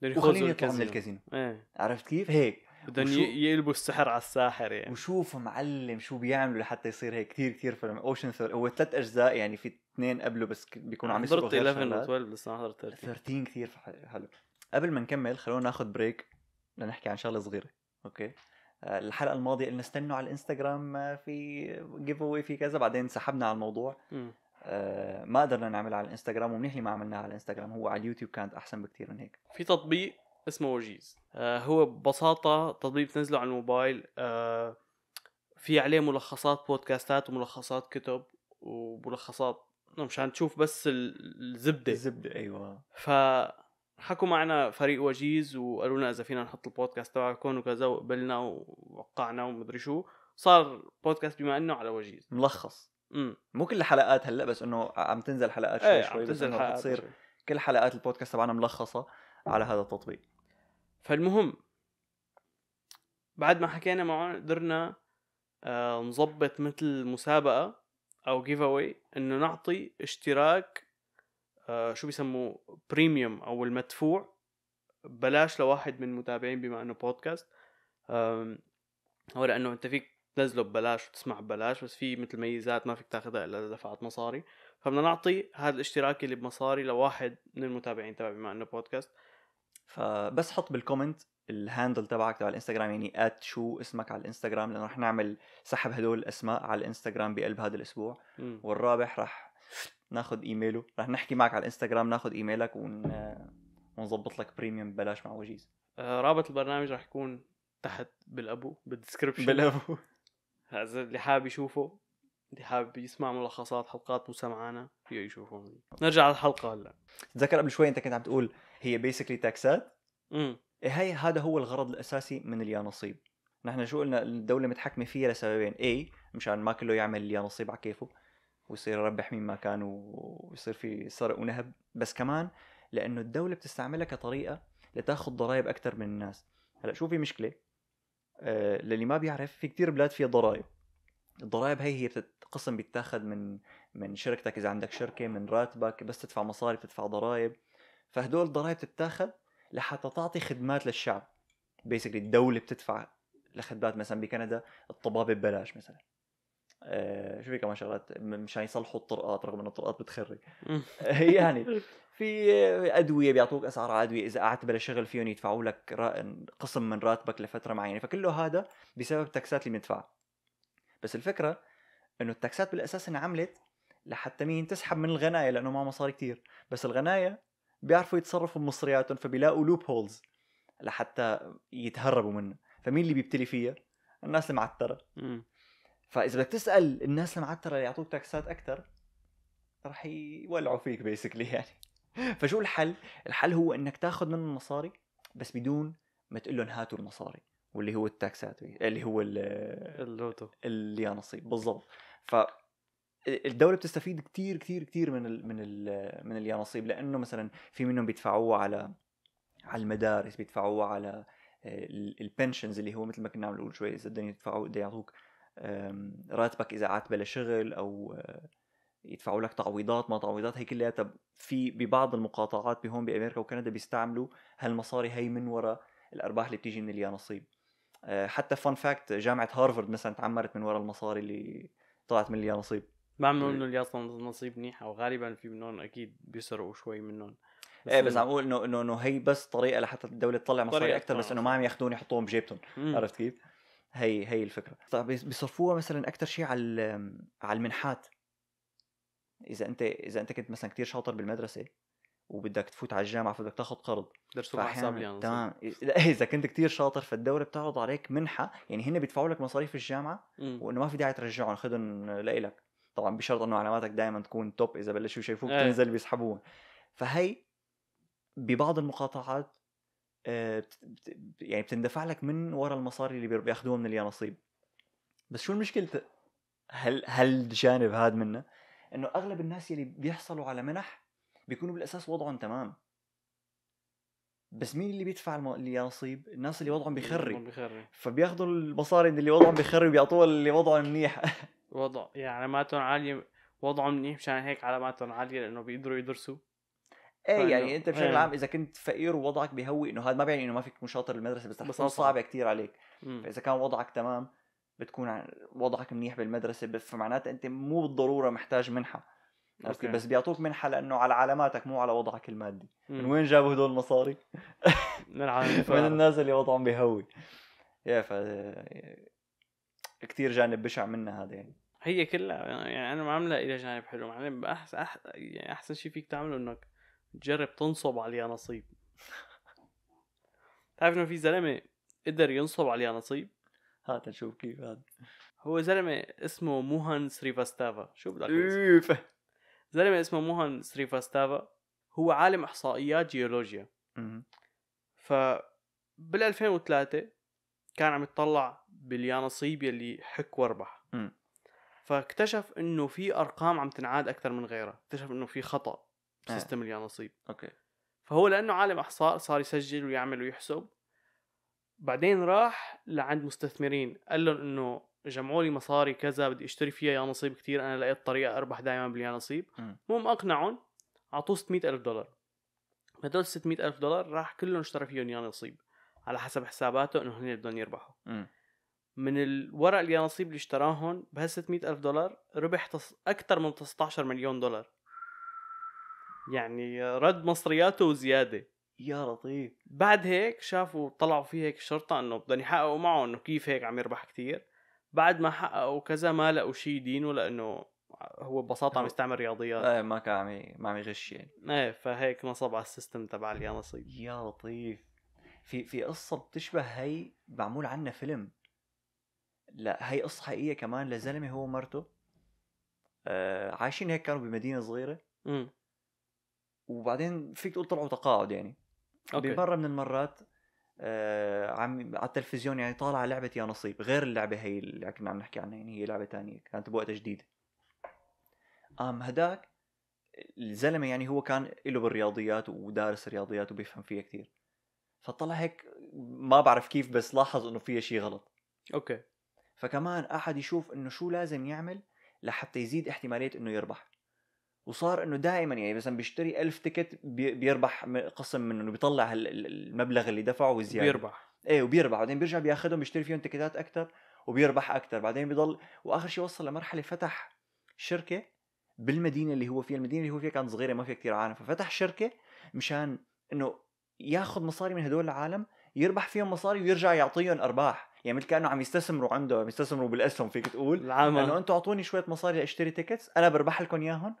S2: وخليني يطلع من الكازينو ايه.
S1: عرفت كيف؟ هيك بدهم وشو... يقلبوا السحر على الساحر يعني وشوف معلم شو بيعملوا لحتى يصير هيك كثير كثير فيلم اوشن ثور هو ثلاث اجزاء يعني في اثنين قبله بس بيكونوا عم يسرقوا حضرت 11 و12
S2: بس انا حضرت 13
S1: 13 كثير حلو قبل ما نكمل خلونا ناخذ بريك لنحكي عن شغله صغيره اوكي آه، الحلقه الماضيه قلنا استنوا على الانستغرام آه، في جيف اوي في كذا بعدين سحبنا على الموضوع م. آه، ما قدرنا نعمل على الانستغرام ومنيح اللي ما عملناه على الانستغرام هو على اليوتيوب كانت احسن بكثير من هيك
S2: في تطبيق اسمه وجيز هو ببساطه تطبيق بتنزله على الموبايل في عليه ملخصات بودكاستات وملخصات كتب وملخصات نعم، مشان تشوف بس الزبده الزبده ايوه ف حكوا معنا فريق وجيز وقالوا لنا اذا فينا نحط البودكاست تبعكم وكذا وقبلنا
S1: ووقعنا ومدري شو صار بودكاست بما انه على وجيز ملخص امم مو كل الحلقات هلا بس انه عم تنزل حلقات شوي ايه شوي عم تنزل بس حلقات تصير كل حلقات البودكاست تبعنا ملخصه على هذا التطبيق فالمهم
S2: بعد ما حكينا معهم قدرنا آه نظبط مثل مسابقه او جيف اواي انه نعطي اشتراك آه، شو بيسموه بريميوم او المدفوع بلاش لواحد من المتابعين بما انه بودكاست هو لانه انت فيك تنزله ببلاش وتسمع ببلاش بس في مثل ميزات ما فيك تاخذها الا اذا دفعت مصاري فبدنا نعطي هذا الاشتراك اللي بمصاري لواحد من المتابعين
S1: تبعي بما انه بودكاست فبس حط بالكومنت الهاندل تبعك تبع الانستغرام يعني ات شو اسمك على الانستغرام لانه رح نعمل سحب هدول الاسماء على الانستغرام بقلب هذا الاسبوع م. والرابح رح ناخذ ايميله رح نحكي معك على الانستغرام ناخذ ايميلك ون... ونظبط لك بريميوم ببلاش مع وجيز
S2: آه، رابط البرنامج رح يكون تحت بالابو بالدسكربشن بالابو هذا اللي حابب يشوفه اللي حابب يسمع ملخصات حلقات مسامعانا فيه يشوفهم نرجع على
S1: الحلقه هلا تذكر قبل شوي انت كنت عم تقول هي بيسكلي تاكسات امم هي هذا هو الغرض الاساسي من اليانصيب نحن شو قلنا الدوله متحكمه فيها لسببين اي مشان ما كله يعمل اليانصيب على كيفه ويصير يربح مين ما كان ويصير في سرق ونهب بس كمان لانه الدوله بتستعملها كطريقه لتاخذ ضرائب اكثر من الناس هلا شو في مشكله آه للي ما بيعرف في كتير بلاد فيها ضرائب الضرائب هي هي بتتقسم بتاخذ من من شركتك اذا عندك شركه من راتبك بس تدفع مصاري بتدفع ضرائب فهدول الضرائب بتتاخذ لحتى تعطي خدمات للشعب بيسكلي الدوله بتدفع لخدمات مثلا بكندا الطبابه ببلاش مثلا آه، شو في كمان شغلات مشان يعني يصلحوا الطرقات رغم انه الطرقات بتخري يعني في ادويه بيعطوك اسعار ادويه اذا قعدت بلا شغل فيهم يدفعوا لك قسم من راتبك لفتره معينه فكله هذا بسبب التاكسات اللي بندفعها بس الفكره انه التاكسات بالاساس انعملت لحتى مين تسحب من الغنايه لانه ما مصاري كتير بس الغنايه بيعرفوا يتصرفوا بمصرياتهم فبيلاقوا لوب هولز لحتى يتهربوا منه فمين اللي بيبتلي فيها الناس المعتره فاذا بدك تسال الناس المعتره اللي يعطوك تاكسات اكثر رح يولعوا فيك بيسكلي يعني فشو الحل؟ الحل هو انك تاخذ منهم مصاري بس بدون ما تقول لهم هاتوا المصاري واللي هو التاكسات اللي هو اللوتو اللي يا نصيب بالضبط ف الدولة بتستفيد كتير كتير كتير من الـ من الـ من اليانصيب لأنه مثلا في منهم بيدفعوه على على المدارس بيدفعوه على آه، البنشنز اللي هو مثل ما كنا عم نقول شوي إذا بدهم يدفعوا بده يعطوك راتبك اذا عاد بلا شغل او آه، يدفعوا لك تعويضات ما تعويضات هي كلها طب في ببعض المقاطعات بهون بامريكا وكندا بيستعملوا هالمصاري هي من وراء الارباح اللي بتيجي من اليانصيب آه، حتى فان فاكت جامعه هارفرد مثلا تعمرت من وراء المصاري اللي طلعت من اليانصيب ما منهم
S2: انه اليانصيب منيحه وغالبا في منهم اكيد بيسرقوا شوي منهم ايه بس عم
S1: اقول انه انه هي بس طريقه لحتى الدوله تطلع مصاري اكثر بس انه ما عم ياخذون يحطوهم بجيبتهم عرفت كيف؟ هي هي الفكره طب بيصرفوها مثلا اكثر شيء على على المنحات اذا انت اذا انت كنت مثلا كثير شاطر بالمدرسه وبدك تفوت على الجامعه فبدك تاخذ قرض درسوا حساب يعني تمام اذا كنت كثير شاطر فالدوله بتعرض عليك منحه يعني هن بيدفعوا لك مصاريف الجامعه وانه ما في داعي ترجعهم خذهم لإلك طبعا بشرط انه علاماتك دائما تكون توب اذا بلشوا يشوفوك إيه. تنزل بيسحبوها فهي ببعض المقاطعات آه، يعني بتندفع لك من ورا المصاري اللي بياخذوها من اليانصيب بس شو المشكلة هل هل الجانب هذا منه انه اغلب الناس اللي بيحصلوا على منح بيكونوا بالاساس وضعهم تمام بس مين اللي بيدفع اليانصيب الناس اللي وضعهم بيخري فبياخذوا المصاري اللي وضعهم بيخري وبيعطوها اللي وضعهم منيح
S2: وضع يعني علاماتهم عالية
S1: وضعهم منيح مشان هيك علاماتهم عالية لانه بيقدروا يدرسوا ايه يعني انت بشكل إيه. عام اذا كنت فقير ووضعك بيهوي انه هذا ما بيعني انه ما فيك مشاطر المدرسه بس رح تكون صعبه كثير عليك مم. فاذا كان وضعك تمام بتكون وضعك منيح بالمدرسه فمعناتها انت مو بالضروره محتاج منحه أوكي. بس بيعطوك منحه لانه على علاماتك مو على وضعك المادي مم. من وين جابوا هدول المصاري من من الناس اللي وضعهم بيهوي يا ف كثير جانب بشع منها هذا يعني
S2: هي كلها يعني انا معاملها الى جانب حلو معلم يعني احسن يعني احسن شيء فيك تعمله انك جرب تنصب على اليانصيب بتعرف انه في زلمه قدر ينصب على اليانصيب
S1: هات نشوف كيف هذا
S2: هو زلمه اسمه موهان سريفاستافا شو بدك إيه، زلمه اسمه موهان سريفاستافا هو عالم احصائيات جيولوجيا ف بال 2003 كان عم يتطلع باليانصيب يلي حك واربح فاكتشف انه في ارقام عم تنعاد اكثر من غيرها اكتشف انه في خطا آه. بسيستم اليانصيب اوكي فهو لانه عالم احصاء صار يسجل ويعمل ويحسب بعدين راح لعند مستثمرين قال لهم انه جمعوا لي مصاري كذا بدي اشتري فيها يانصيب كثير انا لقيت طريقه اربح دائما باليانصيب المهم اقنعهم اعطوه 600 الف دولار هدول 600 الف دولار راح كلهم اشترى فيهم يانصيب على حسب حساباته انه هن بدهم يربحوا م. من الورق اليانصيب اللي اشتراهم بهال 600 الف دولار ربح تص... اكثر من 19 مليون دولار يعني رد مصرياته وزياده يا لطيف بعد هيك شافوا طلعوا فيه هيك الشرطه انه بدهم يحققوا معه انه كيف هيك عم يربح كثير بعد ما حققوا كذا ما لقوا شيء يدينه لانه
S1: هو ببساطه عم يستعمل رياضيات ايه ما كان عم ما عم يغش يعني
S2: ايه فهيك نصب على السيستم
S1: تبع اليانصيب يا لطيف في في قصه بتشبه هي معمول عنها فيلم لا هي قصه حقيقيه كمان لزلمه هو ومرته آه عايشين هيك كانوا بمدينه صغيره امم وبعدين فيك تقول طلعوا تقاعد يعني أوكي. بمره من المرات آه عم على التلفزيون يعني طالعه لعبه يا نصيب غير اللعبه هي اللي كنا عم نحكي عنها يعني هي لعبه تانية كانت بوقتها جديده قام هداك الزلمه يعني هو كان له بالرياضيات ودارس رياضيات وبيفهم فيها كثير فطلع هيك ما بعرف كيف بس لاحظ انه فيها شيء غلط اوكي فكمان احد يشوف انه شو لازم يعمل لحتى يزيد احتماليه انه يربح وصار انه دائما يعني مثلا بيشتري ألف تيكت بيربح قسم منه انه بيطلع المبلغ اللي دفعه وزياده بيربح ايه وبيربح بعدين بيرجع بياخذهم بيشتري فيهم تيكتات اكثر وبيربح اكثر بعدين بيضل واخر شيء وصل لمرحله فتح شركه بالمدينه اللي هو فيها المدينه اللي هو فيها كانت صغيره ما فيها كثير عالم ففتح شركه مشان انه ياخذ مصاري من هدول العالم يربح فيهم مصاري ويرجع يعطيهم ارباح يعني مثل كانه عم يستثمروا عنده عم يستثمروا بالاسهم فيك تقول العمى انه انتم اعطوني شويه مصاري لاشتري تيكتس انا بربح لكم اياهم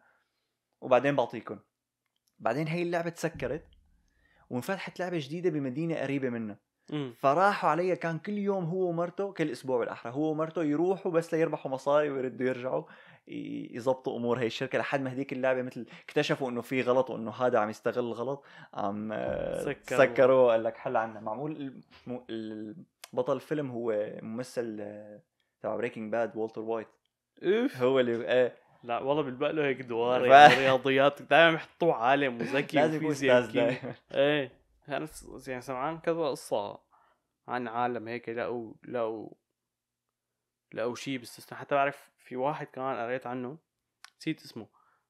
S1: وبعدين بعطيكم بعدين هي اللعبه تسكرت وانفتحت لعبه جديده بمدينه قريبه منها فراحوا علي كان كل يوم هو ومرته كل اسبوع بالاحرى هو ومرته يروحوا بس ليربحوا مصاري ويردوا يرجعوا يظبطوا امور هي الشركه لحد ما هذيك اللعبه مثل اكتشفوا انه في غلط وانه هذا عم يستغل الغلط عم آه، سكروا, سكروا قال لك حل عنا معمول بطل الفيلم هو ممثل آه، تبع بريكنج باد والتر وايت هو اللي آه، لا والله بالبق له هيك دوار ف... يعني رياضيات دائما بحطوه عالم وذكي لازم يكون استاذ ايه
S2: انا يعني, يعني سمعان كذا قصه عن عالم هيك لقوا لقوا لقوا شيء بالسيستم حتى بعرف في واحد كمان قريت عنه نسيت اسمه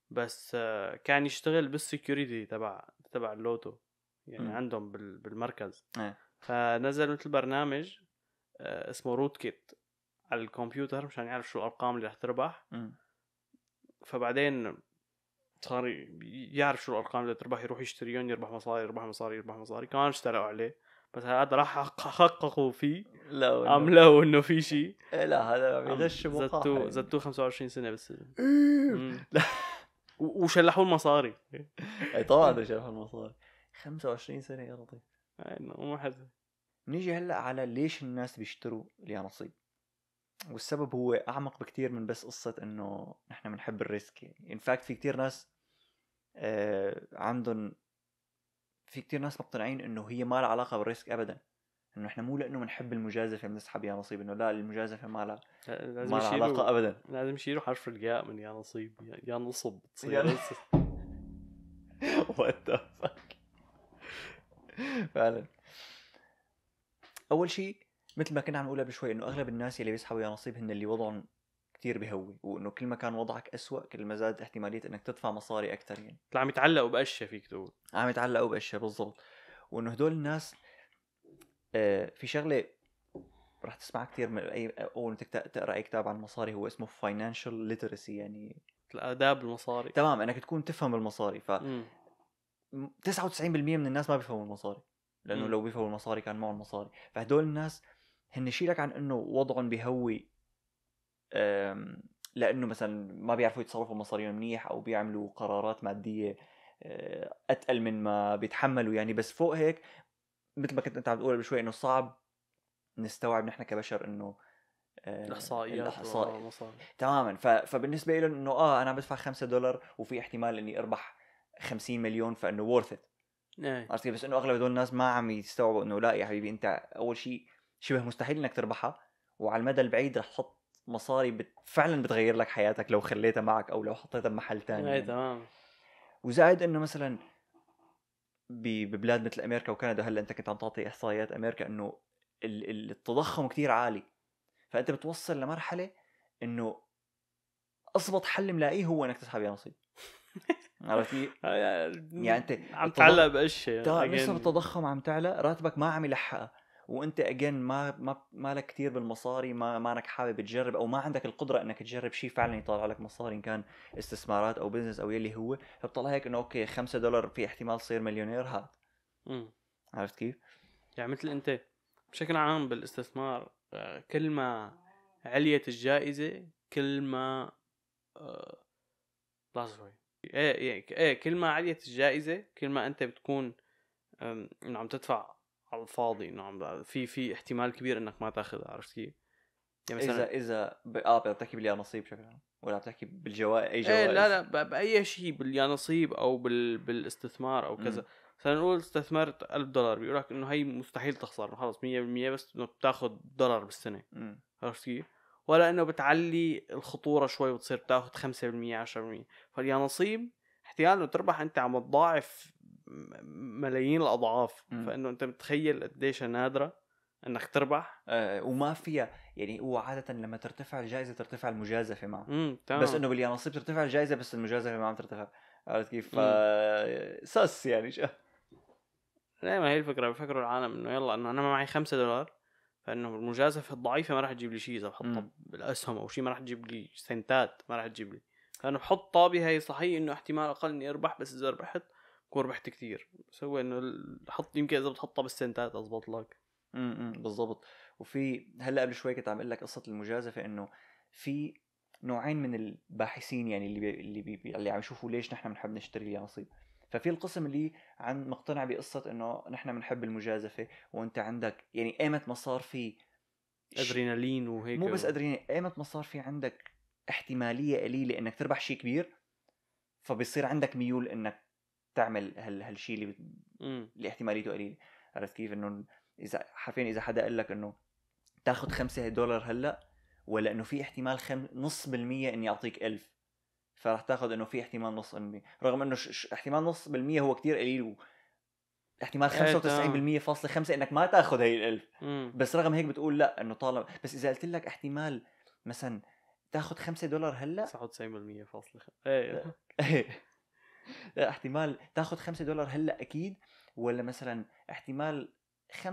S2: بس آه، كان يشتغل بالسكيورتي تبع تبع اللوتو يعني م. عندهم بالمركز ايه. فنزل مثل برنامج آه، اسمه روت كيت على الكمبيوتر مشان يعرف شو الارقام اللي رح تربح م. فبعدين صار يعرف شو الارقام اللي تربح يروح يشتريهم يربح مصاري يربح مصاري يربح مصاري كمان اشتروا عليه بس هذا راح حققوا فيه لا ام لا انه في شيء إيه، لا هذا بغش زدتوه زدتوه 25 سنه بس إيه. وشلحوا المصاري اي طبعا شلحوا
S1: المصاري 25 سنه يا لطيف إيه، مو حد نيجي هلا على ليش الناس بيشتروا اليانصيب والسبب هو اعمق بكتير من بس قصه انه نحن بنحب الريسك يعني انفاكت في كتير ناس آه عندهم في كتير ناس مقتنعين انه هي ما لها علاقه بالريسك ابدا انه نحن مو لانه بنحب المجازفه بنسحب يا نصيب انه لا المجازفه ما لها ما لها علاقه ابدا
S2: لازم يشيلوا حرف الياء من يا نصيب
S1: يا نصب بتصير وات ذا فعلا اول شيء مثل ما كنا عم نقولها قبل شوي انه اغلب الناس اللي بيسحبوا يا نصيب هن اللي وضعهم كثير بهوي وانه كل ما كان وضعك أسوأ كل ما زادت احتماليه انك تدفع مصاري اكثر يعني عم يتعلقوا باشياء فيك تقول عم يتعلقوا باشياء بالضبط وانه هدول الناس آه في شغله رح تسمعها كثير من اي اول ما تقرا اي كتاب عن المصاري هو اسمه فاينانشال ليترسي يعني الاداب المصاري تمام انك تكون تفهم المصاري ف م. 99% من الناس ما بيفهموا المصاري لانه م. لو بيفهموا المصاري كان معهم مصاري فهدول الناس هن شيلك عن انه وضعهم بهوي لانه مثلا ما بيعرفوا يتصرفوا مصاريهم منيح او بيعملوا قرارات ماديه آه، اتقل من ما بيتحملوا يعني بس فوق هيك مثل ما كنت انت عم تقول قبل شوي انه صعب نستوعب نحن كبشر انه آه، الاحصائيات الاحصائي تماما فبالنسبه لهم انه اه انا عم بدفع 5 دولار وفي احتمال اني اربح 50 مليون فانه وورث ات إيه. عرفت بس انه اغلب هدول الناس ما عم يستوعبوا انه لا يا حبيبي انت اول شيء شبه مستحيل انك تربحها وعلى المدى البعيد رح تحط مصاري بت... فعلا بتغير لك حياتك لو خليتها معك او لو حطيتها بمحل ثاني اي يعني. تمام وزائد انه مثلا ب... ببلاد مثل امريكا وكندا هلا انت كنت عم تعطي احصائيات امريكا انه ال... التضخم كتير عالي فانت بتوصل لمرحله انه اصبط حل ملاقيه هو انك تسحب يا نصيب عرفت آه، يعني انت عم تعلق باشياء يعني التضخم عم تعلى راتبك ما عم يلحقها وانت اجين ما ما مالك كثير بالمصاري ما مانك حابب تجرب او ما عندك القدره انك تجرب شيء فعلا يطلع لك مصاري ان كان استثمارات او بزنس او يلي هو فبطلع هيك انه اوكي 5 دولار في احتمال تصير مليونير هاد عرفت كيف؟
S2: يعني مثل انت بشكل عام بالاستثمار آه، كل ما عليت الجائزه كل ما آه، لحظه شوي إيه،, ايه ايه كل ما عليت الجائزه كل ما انت بتكون عم تدفع على الفاضي انه عم في في احتمال كبير انك ما تاخذها عرفت
S1: كيف؟ يعني مثلا اذا اذا ب... اه بتحكي باليا نصيب بشكل عام ولا عم تحكي بالجوائز اي إيه، جوائز ايه لا لا
S2: ب... باي شيء باليا نصيب او بال... بالاستثمار او كذا مثلا نقول استثمرت 1000 دولار بيقول لك انه هي مستحيل تخسر خلص 100% بس انه بتاخذ دولار بالسنه عرفت كيف؟ ولا انه بتعلي الخطوره شوي وتصير بتاخذ 5% 10% فاليا نصيب احتمال انه تربح انت عم تضاعف ملايين
S1: الاضعاف م. فانه انت متخيل قديش نادره انك تربح آه وما فيها يعني هو عاده لما ترتفع الجائزه ترتفع المجازفه معه مم. تمام. بس انه باليانصيب ترتفع الجائزه بس المجازفه ما عم ترتفع عرفت كيف؟ سس يعني شو
S2: لا ما هي الفكره بفكروا العالم انه يلا انه انا معي 5 دولار فانه المجازفه الضعيفه ما راح تجيب لي شيء اذا بحطها بالاسهم او شيء ما راح تجيب لي سنتات ما راح تجيب لي فانا بحطها بهي صحيح انه احتمال اقل اني اربح بس اذا ربحت كون ربحت كثير سوي انه
S1: حط يمكن اذا بتحطها بالسنتات اضبط لك امم بالضبط وفي هلا قبل شوي كنت عم اقول لك قصه المجازفه انه في نوعين من الباحثين يعني اللي بي اللي, بي اللي عم يشوفوا ليش نحن بنحب نشتري اليانصيب ففي القسم اللي عن مقتنع بقصه انه نحن بنحب المجازفه وانت عندك يعني قيمه ما صار في ادرينالين وهيك مو بس ادرينالين قيمه ما صار في عندك احتماليه قليله انك تربح شيء كبير فبيصير عندك ميول انك تعمل هال هالشيء اللي, بت... اللي امم. احتماليته قليله عرفت كيف انه اذا حرفيا اذا حدا قال لك انه تاخذ خمسة دولار هلا ولا انه في احتمال خم... نص بالمية اني اعطيك ألف فرح تاخذ انه في احتمال نص بالمية رغم انه ش... ش... احتمال نص بالمية هو كتير قليل و... احتمال 95% إيه، فاصلة خمسة انك ما تاخذ هي الألف مم. بس رغم هيك بتقول لا انه طالما بس اذا قلت لك احتمال مثلا تاخذ 5 دولار هلا 99% فاصلة ايه, إيه. احتمال تاخذ 5 دولار هلا اكيد ولا مثلا احتمال 25%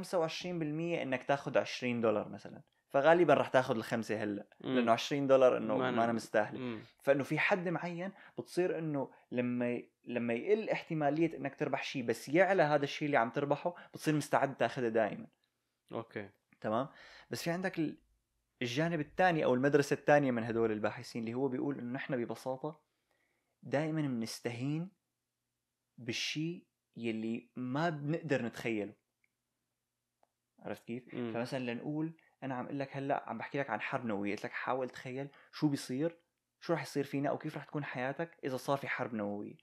S1: انك تاخذ 20 دولار مثلا فغالبا رح تاخذ الخمسه هلا لانه 20 دولار انه ما انا مستاهله فانه في حد معين بتصير انه لما لما يقل احتماليه انك تربح شيء بس يعلى هذا الشيء اللي عم تربحه بتصير مستعد تاخذه دائما اوكي تمام بس في عندك الجانب الثاني او المدرسه الثانيه من هدول الباحثين اللي هو بيقول انه نحن ببساطه دائما بنستهين بالشيء يلي ما بنقدر نتخيله عرفت كيف؟ مم. فمثلا لنقول انا عم اقول لك هلا عم بحكي لك عن حرب نوويه قلت لك حاول تخيل شو بيصير شو رح يصير فينا او كيف رح تكون حياتك اذا صار في حرب نوويه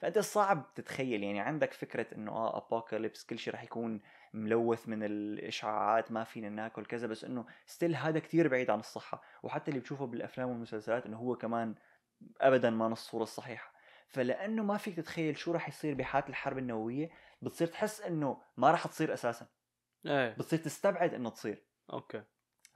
S1: فانت صعب تتخيل يعني عندك فكره انه اه ابوكاليبس كل شيء رح يكون ملوث من الاشعاعات ما فينا ناكل كذا بس انه ستيل هذا كتير بعيد عن الصحه وحتى اللي بتشوفه بالافلام والمسلسلات انه هو كمان ابدا ما الصوره الصحيحه فلانه ما فيك تتخيل شو راح يصير بحاله الحرب النوويه بتصير تحس انه ما راح تصير اساسا ايه بتصير تستبعد انه تصير اوكي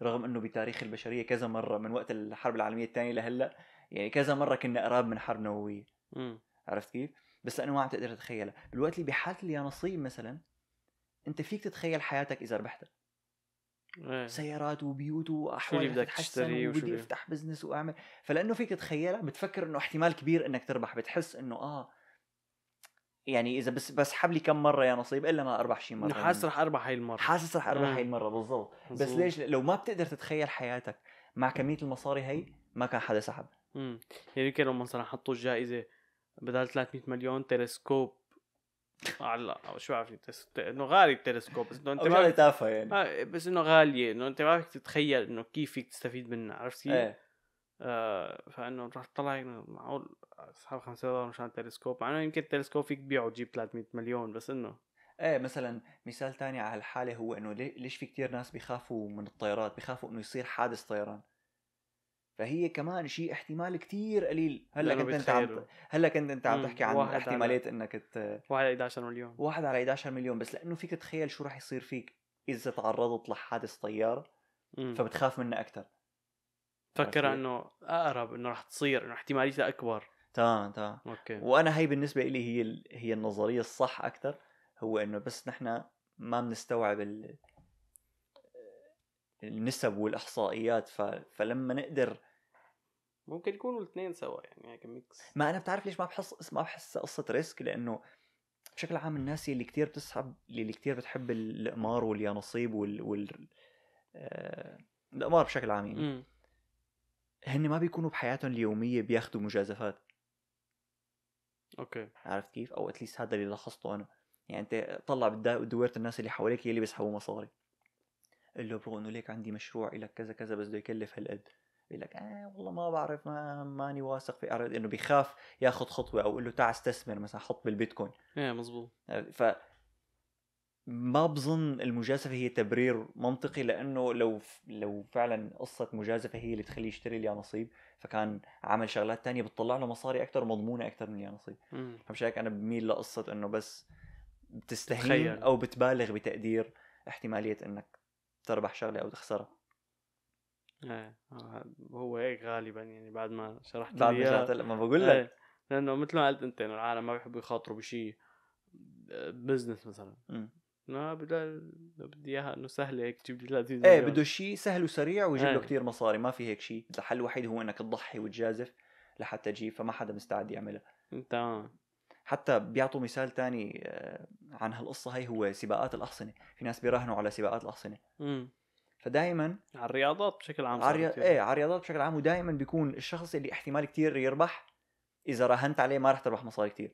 S1: رغم انه بتاريخ البشريه كذا مره من وقت الحرب العالميه الثانيه لهلا يعني كذا مره كنا قراب من حرب نوويه م. عرفت كيف؟ بس انا ما عم تقدر تتخيلها بالوقت اللي بحاله اليانصيب مثلا انت فيك تتخيل حياتك اذا ربحتها ايه. سيارات وبيوت واحوال شو اللي بدك تشتري وبدي افتح بزنس واعمل فلانه فيك تتخيلها بتفكر انه احتمال كبير انك تربح بتحس انه اه يعني اذا بس بسحب لي كم مره يا نصيب الا ما اربح شي مره حاسس رح اربح هاي المره حاسس رح اربح إيه. هاي المره بالضبط بس ليش لو ما بتقدر تتخيل حياتك مع كميه المصاري هي ما كان حدا سحب امم يعني يمكن لو
S2: مثلا حطوا الجائزه بدل 300 مليون تلسكوب على لا مش بعرف انه غالي التلسكوب بس انه انت غالي تافهه يعني بس انه غاليه انه انت ما فيك تتخيل انه كيف فيك تستفيد منها عرفت كيف؟ ايه فانه رح تطلع معقول
S1: اسحب 5 دولار مشان تلسكوب مع انه يمكن التلسكوب فيك تبيعه وتجيب 300 مليون بس انه ايه مثلا مثال ثاني على هالحاله هو انه ليش في كتير ناس بيخافوا من الطيارات بيخافوا انه يصير حادث طيران فهي كمان شيء احتمال كتير قليل هلا كنت انت عم هلا كنت انت عم تحكي عن احتماليه على... انك ت...
S2: واحد على 11 مليون
S1: واحد على 11 مليون بس لانه فيك تتخيل شو راح يصير فيك اذا تعرضت لحادث طياره مم. فبتخاف منه اكثر فكر
S2: انه اقرب انه راح تصير انه احتماليتها اكبر
S1: تمام تمام اوكي وانا هي بالنسبه لي هي ال... هي النظريه الصح اكثر هو انه بس نحن ما بنستوعب ال... النسب والاحصائيات ف... فلما نقدر
S2: ممكن يكونوا الاثنين سوا يعني هيك ميكس
S1: ما انا بتعرف ليش ما بحس ما بحس قصه ريسك لانه بشكل عام الناس اللي كتير بتسحب اللي كتير بتحب القمار واليانصيب وال, وال... آه... القمار بشكل عام يعني هن ما بيكونوا بحياتهم اليوميه بياخذوا مجازفات اوكي عرفت كيف او اتليست هذا اللي لاحظته انا يعني انت طلع بدويره الناس اللي حواليك يلي اللي بيسحبوا مصاري قل له برو انه ليك عندي مشروع لك كذا كذا بس بده يكلف هالقد بيقول لك آه والله ما بعرف ما ماني واثق في ارد انه بيخاف ياخذ خطوه او يقول له تعال استثمر مثلا حط بالبيتكوين ايه مزبوط آه، ف ما بظن المجازفه هي تبرير منطقي لانه لو لو فعلا قصه مجازفه هي اللي بتخليه يشتري لي نصيب فكان عمل شغلات تانية بتطلع له مصاري اكثر مضمونه اكثر من اليانصيب فمش هيك انا بميل لقصه انه بس بتستهين او بتبالغ بتقدير احتماليه انك تربح شغله او تخسرها
S2: ايه هو هيك غالبا يعني بعد ما شرحت بعد ما شرحت ما بقول إيه، لك ايه. لانه مثل ما قلت انت انه العالم ما بيحبوا يخاطروا بشيء بزنس مثلا امم ما بدي اياها انه سهله هيك تجيب لي 30 ايه بده
S1: شيء سهل وسريع ويجيب له إيه. كثير مصاري ما في هيك شيء الحل الوحيد هو انك تضحي وتجازف لحتى تجيب فما حدا مستعد يعملها تمام آه. حتى بيعطوا مثال تاني آه، عن هالقصة هي هو سباقات الأحصنة في ناس بيراهنوا على سباقات الأحصنة امم فدائما على
S2: الرياضات بشكل عام عري... يعني. ايه
S1: على الرياضات بشكل عام ودائما بيكون الشخص اللي احتمال كتير يربح اذا راهنت عليه ما راح تربح مصاري كتير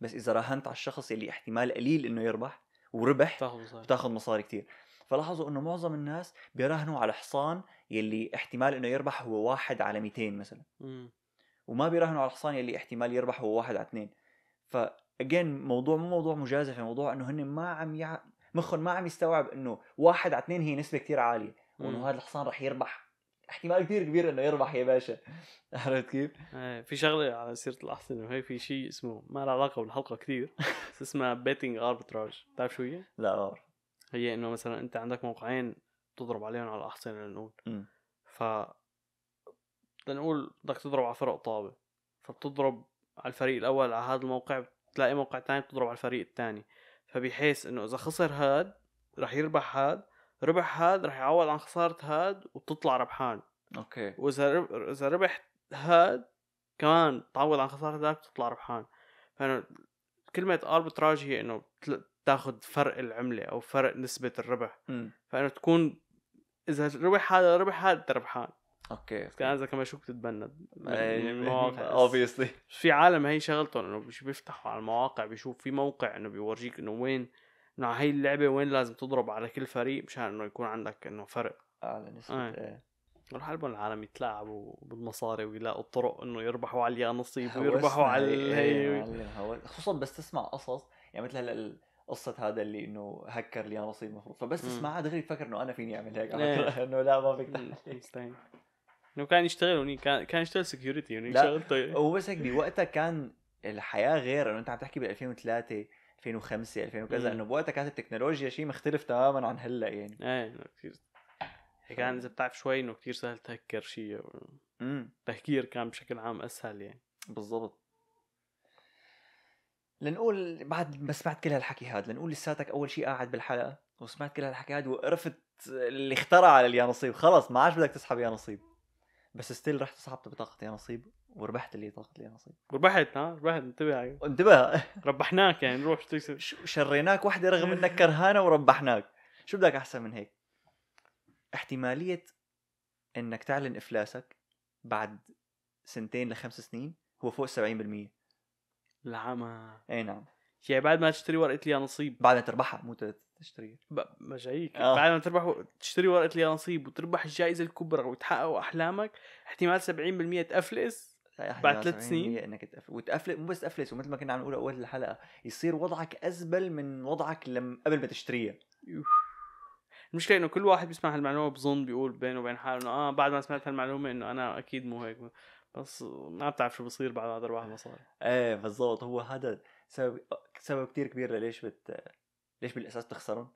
S1: بس اذا راهنت على الشخص اللي احتمال قليل انه يربح وربح بتاخذ مصاري, مصاري كتير فلاحظوا انه معظم الناس بيراهنوا على حصان يلي احتمال انه يربح هو واحد على 200 مثلا م. وما بيراهنوا على الحصان يلي احتمال يربح هو واحد على اثنين ف اجين موضوع مو موضوع مجازفه موضوع انه هن ما عم يع... مخهم ما عم يستوعب انه واحد على اثنين هي نسبه كثير عاليه وانه هذا الحصان رح يربح احتمال كثير كبير انه يربح يا باشا عرفت كيف؟
S2: إيه، في شغله على سيره الاحصنه وهي في شيء اسمه ما له علاقه بالحلقه كثير بس اسمها بيتنج اربتراج بتعرف شو هي؟ لا هي انه مثلا انت عندك موقعين بتضرب عليهم على الاحصنه لنقول ف لنقول بدك تضرب على فرق طابه فبتضرب على الفريق الاول على هذا الموقع بتلاقي موقع ثاني بتضرب على الفريق الثاني فبحيث انه اذا خسر هاد رح يربح هاد ربح هاد رح يعوض عن خساره هاد وبتطلع ربحان اوكي واذا اذا ربح هاد كمان تعوض عن خساره هاد بتطلع ربحان فانه كلمه اربتراج هي انه تاخذ فرق العمله او فرق نسبه الربح م. فانه تكون اذا ربح هذا ربح هذا ربحان اوكي طيب. كان اذا كمان شو بتتبند المواقع اوبسلي في عالم هي شغلتهم انه بيفتحوا على المواقع بيشوف في موقع انه بيورجيك انه وين انه هي اللعبه وين لازم تضرب على كل فريق مشان انه يكون عندك انه فرق اعلى آه، نسبه ايه حلبهم العالم يتلاعبوا بالمصاري ويلاقوا طرق انه يربحوا على اليانصيب ويربحوا على إيه، هي
S1: خصوصا بس تسمع قصص يعني مثل هلا قصة هذا اللي انه هكر اليانصيب المفروض فبس تسمعها دغري تفكر انه انا فيني اعمل هيك إيه. انه لا ما فيك انه كان يشتغل هونيك كان كان يشتغل سكيورتي هني شغلته هو بس هيك بوقتها كان الحياه غير انه انت عم تحكي بال 2003 2005 2000 وكذا انه بوقتها كانت التكنولوجيا شيء مختلف تماما عن هلا يعني ايه كثير
S2: كان اذا بتعرف شوي انه كثير سهل تهكر شيء تهكير كان بشكل عام اسهل يعني بالضبط
S1: لنقول بعد ما سمعت كل هالحكي هذا لنقول لساتك اول شيء قاعد بالحلقه وسمعت كل هالحكي هذا وقرفت اللي اخترع على اليانصيب خلص ما عاد بدك تسحب يانصيب بس ستيل رحت سحبت بطاقتي يا نصيب وربحت اللي طاقتي لي نصيب ربحت ها ربحت انتبه يعني. انتبه ربحناك يعني نروح شو تكسب شريناك واحده رغم انك كرهانه وربحناك شو بدك احسن من هيك احتماليه انك تعلن افلاسك بعد سنتين لخمس سنين هو فوق 70%
S2: العمى
S1: اي نعم يعني بعد ما تشتري ورقه لي نصيب بعد ما تربحها مو تشتري
S2: ما جايك آه. بعد ما
S1: تربح تشتري ورقه اليانصيب وتربح الجائزه الكبرى وتحقق احلامك احتمال 70% تفلس بعد ثلاث سنين انك تقفل وتقفل مو بس تفلس ومثل ما كنا عم نقول اول الحلقه يصير وضعك ازبل من وضعك لم قبل ما تشتريها
S2: المشكله انه كل واحد بيسمع هالمعلومه بظن بيقول بينه وبين حاله انه اه بعد ما سمعت هالمعلومه انه انا اكيد مو هيك بس ما بتعرف
S1: شو بصير بعد ما الواحد مصاري ايه بالضبط هو هذا سبب سبب كثير كبير ليش بت ليش بالاساس تخسرهم؟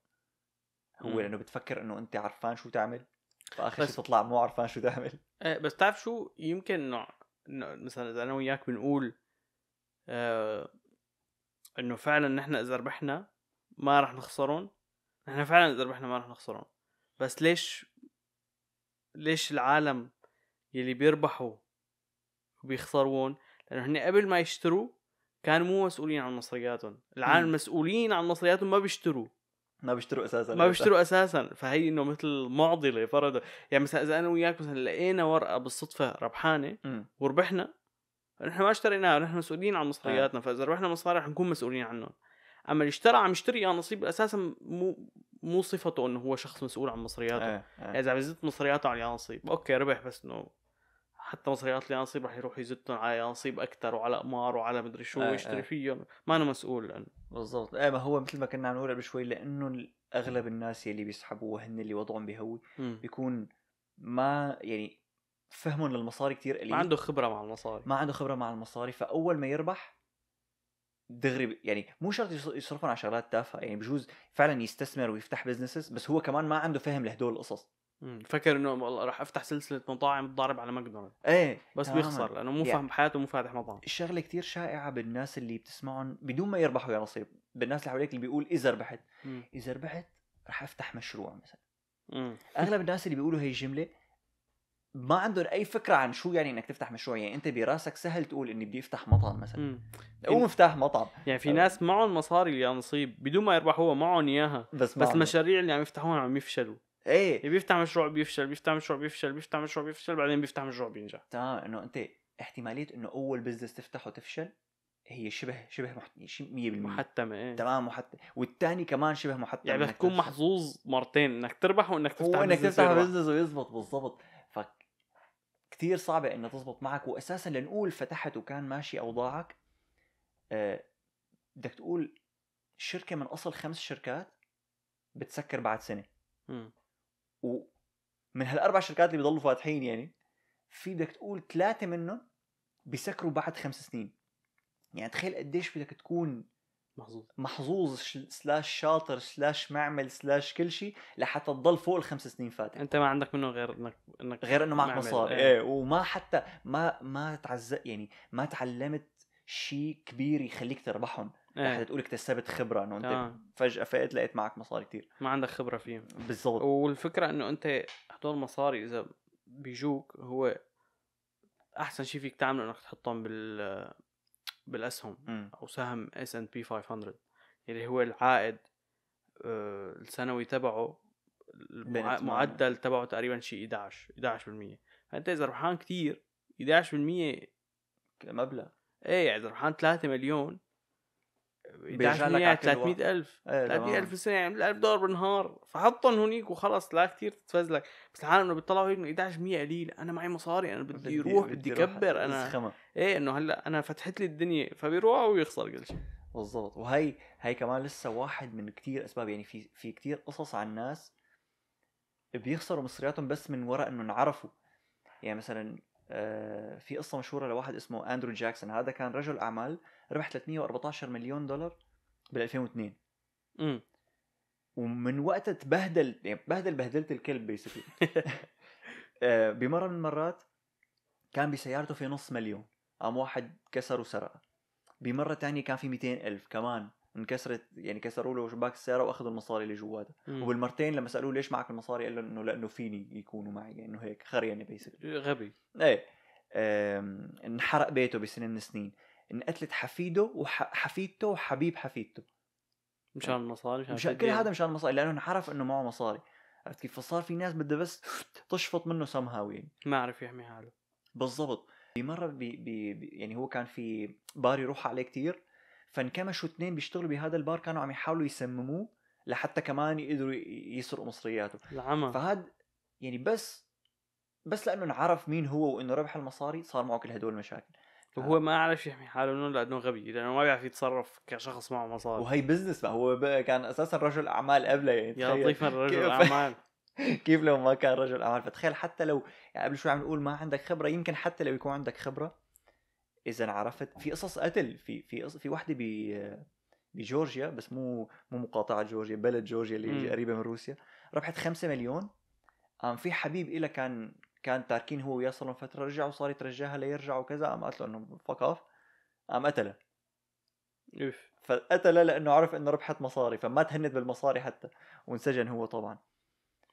S1: هو لانه بتفكر انه انت عرفان شو تعمل فاخر شيء بتطلع مو عرفان شو تعمل
S2: ايه بس تعرف شو يمكن نوع... مثلا اذا انا وياك بنقول آه انه فعلا نحن اذا ربحنا ما راح نخسرهم نحن فعلا اذا ربحنا ما راح نخسرهم بس ليش ليش العالم يلي بيربحوا وبيخسرون لانه هن قبل ما يشتروا كانوا مو مسؤولين عن مصرياتهم العالم مسؤولين عن مصرياتهم
S1: ما بيشتروا ما بيشتروا اساسا ما بيشتروا
S2: اساسا فهي انه مثل معضله فرضا يعني مثلا اذا انا وياك مثلا لقينا ورقه بالصدفه ربحانه وربحنا نحن ما اشتريناها نحن مسؤولين عن آه. مصرياتنا فاذا ربحنا مصاري رح نكون مسؤولين عنهم اما اللي اشترى عم يشتري يا نصيب اساسا مو مو صفته انه هو شخص مسؤول عن مصرياته آه، آه. يعني اذا عم يزيد مصرياته على نصيب اوكي ربح بس انه حتى مصريات اليانصيب رح يروح يزتهم على يانصيب اكثر وعلى قمار وعلى مدري شو آه ويشتري آه. فيهم
S1: ما انا مسؤول لانه بالضبط ايه ما هو مثل ما كنا عم نقول قبل شوي لانه اغلب الناس يلي بيسحبوها هن اللي وضعهم بهوي بيكون ما يعني فهمهم للمصاري كتير قليل ما عنده خبره مع المصاري ما عنده خبره مع المصاري فاول ما يربح دغري يعني مو شرط يصرفهم على شغلات تافهه يعني بجوز فعلا يستثمر ويفتح بزنسز بس هو كمان ما عنده فهم لهدول القصص
S2: فكر انه والله راح افتح سلسله مطاعم تضارب على ماكدونالدز ايه بس تماما. بيخسر لانه مو فاهم حياته
S1: مو فاتح مطعم الشغله كتير شائعه بالناس اللي بتسمعهم بدون ما يربحوا يا يعني نصيب بالناس اللي حواليك اللي بيقول اذا ربحت مم. اذا ربحت راح افتح مشروع مثلا مم. اغلب الناس اللي بيقولوا هي الجمله ما عندهم اي فكره عن شو يعني انك تفتح مشروع يعني انت براسك سهل تقول اني بدي افتح مطعم مثلا او مفتاح مطعم يعني في أو...
S2: ناس معهم مصاري يا نصيب بدون ما يربحوها معهم اياها بس بس المشاريع اللي عم يفتحوها عم يفشلوا ايه يعني بيفتح مشروع
S1: بيفشل بيفتح مشروع بيفشل بيفتح مشروع بيفشل بعدين بيفتح مشروع بينجح تمام انه انت احتماليه انه اول بزنس تفتحه تفشل هي شبه شبه محت... 100% محتمه ايه تمام محت... والثاني كمان شبه محتمه يعني بدك تكون
S2: محظوظ مرتين انك تربح وانك تفتح بزنس وانك تفتح بزنس
S1: ويزبط بالضبط ف كثير صعبه انها تزبط معك واساسا لنقول فتحت وكان ماشي اوضاعك أه بدك تقول شركه من اصل خمس شركات بتسكر بعد سنه م. ومن هالاربع شركات اللي بيضلوا فاتحين يعني في بدك تقول ثلاثه منهم بيسكروا بعد خمس سنين يعني تخيل قديش بدك تكون محظوظ محظوظ سلاش شاطر سلاش معمل سلاش كل شيء لحتى تضل فوق الخمس سنين فاتح انت ما عندك منه غير انك انك غير انه معك مصاري ايه. ايه وما حتى ما ما تعز يعني ما تعلمت شيء كبير يخليك تربحهم لحتى إيه. تقول اكتسبت خبره انه انت آه. فجاه فقت لقيت معك مصاري كتير
S2: ما عندك خبره فيهم بالضبط والفكره انه انت هدول المصاري اذا بيجوك هو احسن شيء فيك تعمله انك تحطهم بال بالاسهم م. او سهم اس ان بي 500 اللي هو العائد آه، السنوي تبعه المعدل تبعه تقريبا شيء 11 11% فانت اذا ربحان كثير 11% مبلغ ايه اذا ربحان 3 مليون 11 300000 300 الف إيه، سنه يعني 1000 دولار بالنهار فحطهم هنيك وخلص لا كثير تتفزلك بس العالم اللي بيطلعوا هيك من قليل انا معي مصاري انا بدي اروح بدي كبر انا ايه
S1: انه هلا انا فتحت لي الدنيا فبيروح ويخسر كل شيء بالضبط وهي هي كمان لسه واحد من كثير اسباب يعني في في كثير قصص عن ناس بيخسروا مصرياتهم بس من وراء انهم عرفوا يعني مثلا آه، في قصه مشهوره لواحد اسمه اندرو جاكسون هذا كان رجل اعمال ربح 314 مليون دولار بال 2002 امم ومن وقتها تبهدل يعني بهدل بهدلة الكلب بيسكلي آه، بمره من المرات كان بسيارته في نص مليون قام واحد كسر وسرق بمرة تانية كان في 200 ألف كمان انكسرت يعني كسروا له شباك السياره واخذوا المصاري اللي جواتها وبالمرتين لما سالوه ليش معك المصاري قال له انه لانه فيني يكونوا معي انه هيك خريانه بيسكلي يعني غبي ايه انحرق بيته بسنين من السنين انقتلت حفيده وحفيدته وحبيب حفيدته مشان إيه. المصاري مشان, مشان كل هذا مشان المصاري لانه انعرف انه معه مصاري عرفت كيف فصار في ناس بدها بس تشفط منه سم يعني
S2: ما عرف يحمي حاله
S1: بالضبط بمره بي بي يعني هو كان في باري يروح عليه كتير فانكمشوا اثنين بيشتغلوا بهذا البار كانوا عم يحاولوا يسمموه لحتى كمان يقدروا يسرقوا مصرياته العمى فهاد يعني بس بس لانه انعرف مين هو وانه ربح المصاري صار معه كل هدول المشاكل وهو
S2: ما عرف يحمي حاله منه لانه غبي لانه ما بيعرف يتصرف كشخص معه مصاري وهي
S1: بزنس ما هو كان اساسا رجل اعمال قبله يعني يا لطيف رجل اعمال كيف لو ما كان رجل اعمال فتخيل حتى لو يعني قبل شوي عم نقول ما عندك خبره يمكن حتى لو يكون عندك خبره اذا عرفت في قصص قتل في في في وحده ب بجورجيا بس مو مو مقاطعه جورجيا بلد جورجيا اللي قريبه من روسيا ربحت 5 مليون قام في حبيب إلها كان كان تاركين هو وياه صار فتره رجع وصار يترجاها ليرجع وكذا قام قالت له انه فك اوف قام قتلها اوف فقتلها لانه عرف انه ربحت مصاري فما تهنت بالمصاري حتى وانسجن هو طبعا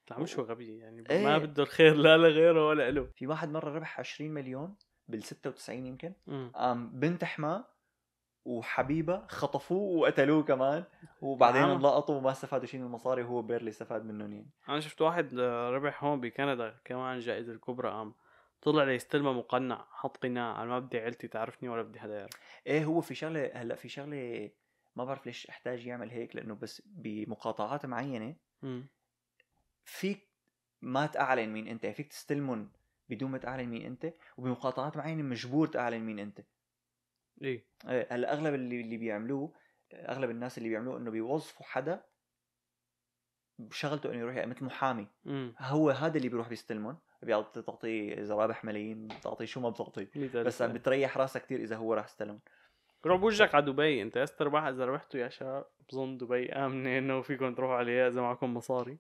S1: طيب مش هو غبي يعني ايه. ما بده الخير لا لغيره ولا له في واحد مره ربح 20 مليون بال 96 يمكن بنت حماه وحبيبه خطفوه وقتلوه كمان وبعدين انلقطوا وما استفادوا شيء من المصاري وهو بيرلي استفاد منهم يعني
S2: انا شفت واحد آه، ربح هون بكندا كمان جائزه الكبرى قام طلع ليستلمها مقنع حط قناع انا ما بدي عيلتي
S1: تعرفني ولا بدي حدا يعرف ايه هو في شغله هلا في شغله ما بعرف ليش احتاج يعمل هيك لانه بس بمقاطعات معينه فيك ما تعلن مين انت فيك تستلمهم بدون ما تعلن مين انت وبمقاطعات معينه مجبور تعلن مين انت ايه آه، هلا اغلب اللي اللي بيعملوه اغلب الناس اللي بيعملوه انه بيوظفوا حدا بشغلته انه يروح يعني مثل محامي مم. هو هذا اللي بيروح بيستلمهم بيعطي تعطي اذا رابح ملايين بتعطيه شو ما بتعطيه بس عم بتريح راسها كثير اذا هو راح استلم روح بوجهك على دبي انت يا تربح اذا ربحتوا يا شباب بظن دبي امنه انه فيكم تروحوا عليها اذا معكم مصاري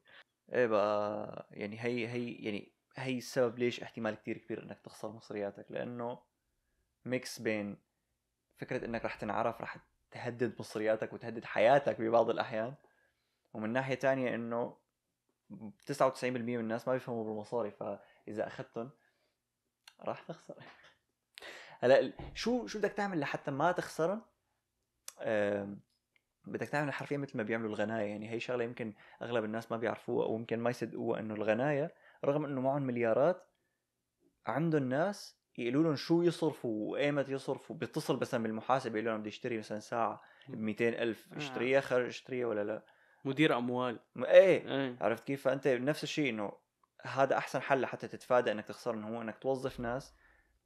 S1: ايه بقى يعني هي هي يعني هي السبب ليش احتمال كتير كبير انك تخسر مصرياتك لانه ميكس بين فكره انك رح تنعرف رح تهدد مصرياتك وتهدد حياتك ببعض الاحيان ومن ناحيه تانية انه 99% من الناس ما بيفهموا بالمصاري فاذا اخذتهم راح تخسر هلا شو شو بدك تعمل لحتى ما تخسرهم بدك تعمل حرفيا مثل ما بيعملوا الغنايه يعني هي شغله يمكن اغلب الناس ما بيعرفوها او يمكن ما يصدقوها انه الغنايه رغم انه معهم مليارات عندهم ناس يقولوا لهم شو يصرفوا وايمت يصرفوا بيتصل مثلا بالمحاسب يقول لهم بدي اشتري مثلا ساعه ب 200000 آه. اشتريها خرج اشتريها ولا لا مدير اموال ايه, ايه. عرفت كيف فانت نفس الشيء انه هذا احسن حل لحتى تتفادى انك تخسر انه هو انك توظف ناس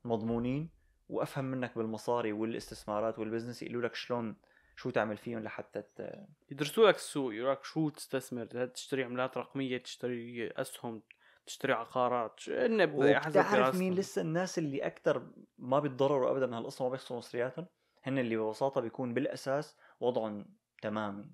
S1: مضمونين وافهم منك بالمصاري والاستثمارات والبزنس يقولوا لك شلون شو تعمل فيهم لحتى ت... يدرسوا لك السوق يقولوا لك شو تستثمر تشتري عملات رقميه تشتري اسهم تشتري
S2: عقارات انه بتعرف طيب، مين
S1: لسه الناس اللي اكثر ما بيتضرروا ابدا من هالقصه ما بيخسروا مصرياتهم هن اللي ببساطه بيكون بالاساس وضعهم تمامي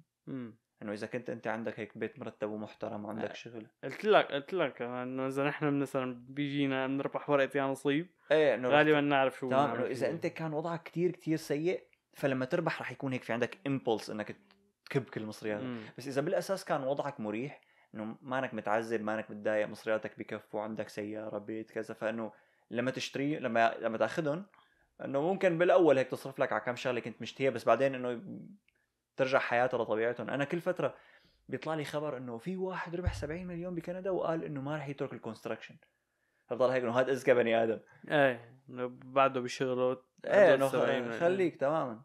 S1: انه اذا كنت انت عندك هيك بيت مرتب ومحترم وعندك شغل
S2: قلت لك قلت لك انه اذا نحن مثلا بيجينا بنربح ورقه يا نصيب ايه انه غالبا نعرف شو تمام انه اذا انت
S1: كان وضعك كتير كتير سيء فلما تربح رح يكون هيك في عندك امبولس انك تكب كل مصرياتك بس اذا بالاساس كان وضعك مريح انه مانك متعذب مانك متضايق مصرياتك بكفوا عندك سياره بيت كذا فانه لما تشتري لما لما تاخذهم انه ممكن بالاول هيك تصرف لك على كم شغله كنت مشتهيها بس بعدين انه ترجع حياتها لطبيعتهم انا كل فتره بيطلع لي خبر انه في واحد ربح 70 مليون بكندا وقال انه ما راح يترك الكونستراكشن
S2: فضل هيك انه هذا اذكى بني ادم ايه بعده بشغله ايه خليك
S1: تماما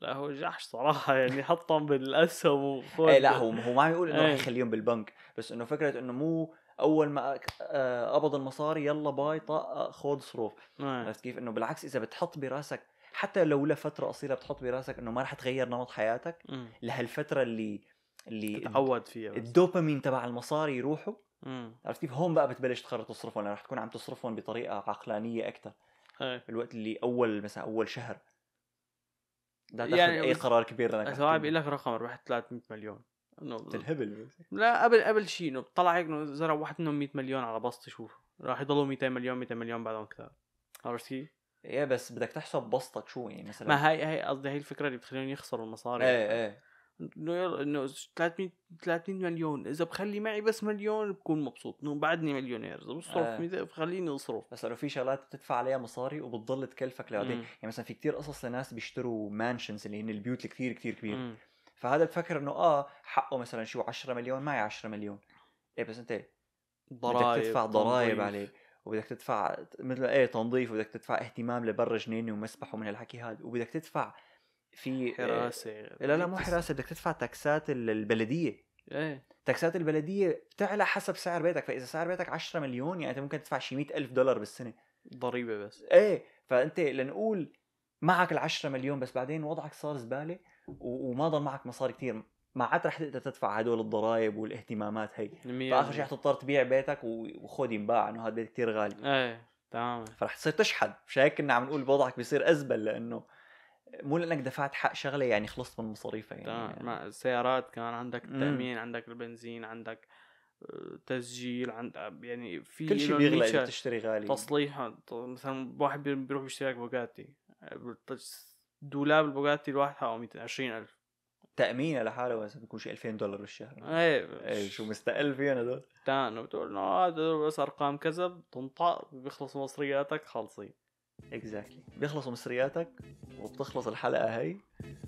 S1: لا هو جحش صراحة يعني حطهم بالأسهم وخذ ايه لا هو هو ما يقول انه راح إيه. يخليهم بالبنك بس انه فكرة انه مو اول ما آه، قبض المصاري يلا باي طق خذ صروف إيه. عرفت كيف انه بالعكس اذا بتحط براسك حتى لو لفترة قصيرة بتحط براسك انه ما رح تغير نمط حياتك إيه. لهالفترة اللي اللي تعود فيها بس. الدوبامين تبع المصاري يروحوا عرفت كيف هون بقى بتبلش تقرر تصرفهم رح تكون عم تصرفهم بطريقة عقلانية أكثر بالوقت اللي أول مثلا أول شهر لا يعني اي قرار كبير لك لانك بيقول لك
S2: رقم ربحت 300 مليون تنهبل لا قبل قبل شيء انه طلع هيك انه زرع واحد منهم 100 مليون على بسط شوف راح يضلوا 200 مليون 200 مليون بعدهم كثار عرفت كيف؟ ايه بس بدك تحسب بسطك شو يعني مثلا ما هي هي قصدي هي الفكره اللي بتخليهم يخسروا المصاري ايه ايه انه انه 300 300 مليون اذا بخلي معي بس مليون بكون مبسوط انه بعدني
S1: مليونير اذا بصرف آه. خليني اصرف بس لو في شغلات بتدفع عليها مصاري وبتضل تكلفك لبعدين يعني مثلا في كتير قصص لناس بيشتروا مانشنز اللي هن البيوت اللي كثير كثير كبيره مم. فهذا بفكر انه اه حقه مثلا شو 10 مليون معي 10 مليون ايه بس انت ضرائب بدك تدفع ضرائب عليه وبدك تدفع مثل ايه تنظيف وبدك تدفع اهتمام لبر جنينه ومسبح ومن هالحكي هذا وبدك تدفع في آه، حراسه لا لا مو حراسه بدك تدفع تاكسات البلديه ايه تاكسات البلديه بتعلى حسب سعر بيتك فاذا سعر بيتك 10 مليون يعني انت ممكن تدفع شي 100 الف دولار بالسنه ضريبه بس ايه فانت لنقول معك ال 10 مليون بس بعدين وضعك صار زباله وما ضل معك مصاري كثير ما عاد رح تقدر تدفع هدول الضرائب والاهتمامات هي فاخر شيء تضطر تبيع بيتك وخذ ينباع انه هذا بيت كثير غالي ايه تمام فرح تصير تشحد مش هيك كنا عم نقول وضعك بيصير ازبل لانه مو لانك دفعت حق شغله يعني خلصت من مصاريفها يعني, ما
S2: السيارات كمان عندك التامين عندك البنزين عندك آه، تسجيل عند آه، يعني في كل شيء بيغلى اذا بتشتري غالي تصليح مثلا واحد بيروح بيشتري لك بوجاتي دولاب البوجاتي الواحد حقه 120000
S1: تامين لحاله بس بيكون شيء 2000 دولار بالشهر
S2: ايه ايه شو مستقل فيهم هذول؟ تان بتقول انه هذا آه، بس ارقام كذا بتنطق بيخلص مصرياتك خلصي اكزاكتلي
S1: exactly. بيخلصوا مصرياتك وبتخلص الحلقه هي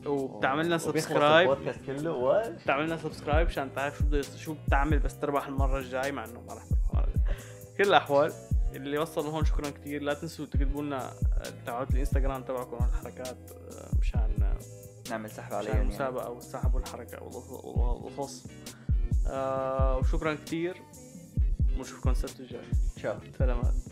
S1: وبتعمل لنا سبسكرايب البودكاست كله و...
S2: لنا سبسكرايب عشان تعرف شو بده شو بتعمل بس تربح المره الجاي مع انه ما رح كل الاحوال اللي وصل لهون شكرا كثير لا تنسوا تكتبوا لنا تبعات الانستغرام تبعكم الحركات آه، مشان آه، نعمل سحب عليهم مشان يعني. المسابقه يعني. والسحب والحركه والقصص آه وشكرا كثير ونشوفكم السبت الجاي ان شاء الله سلامات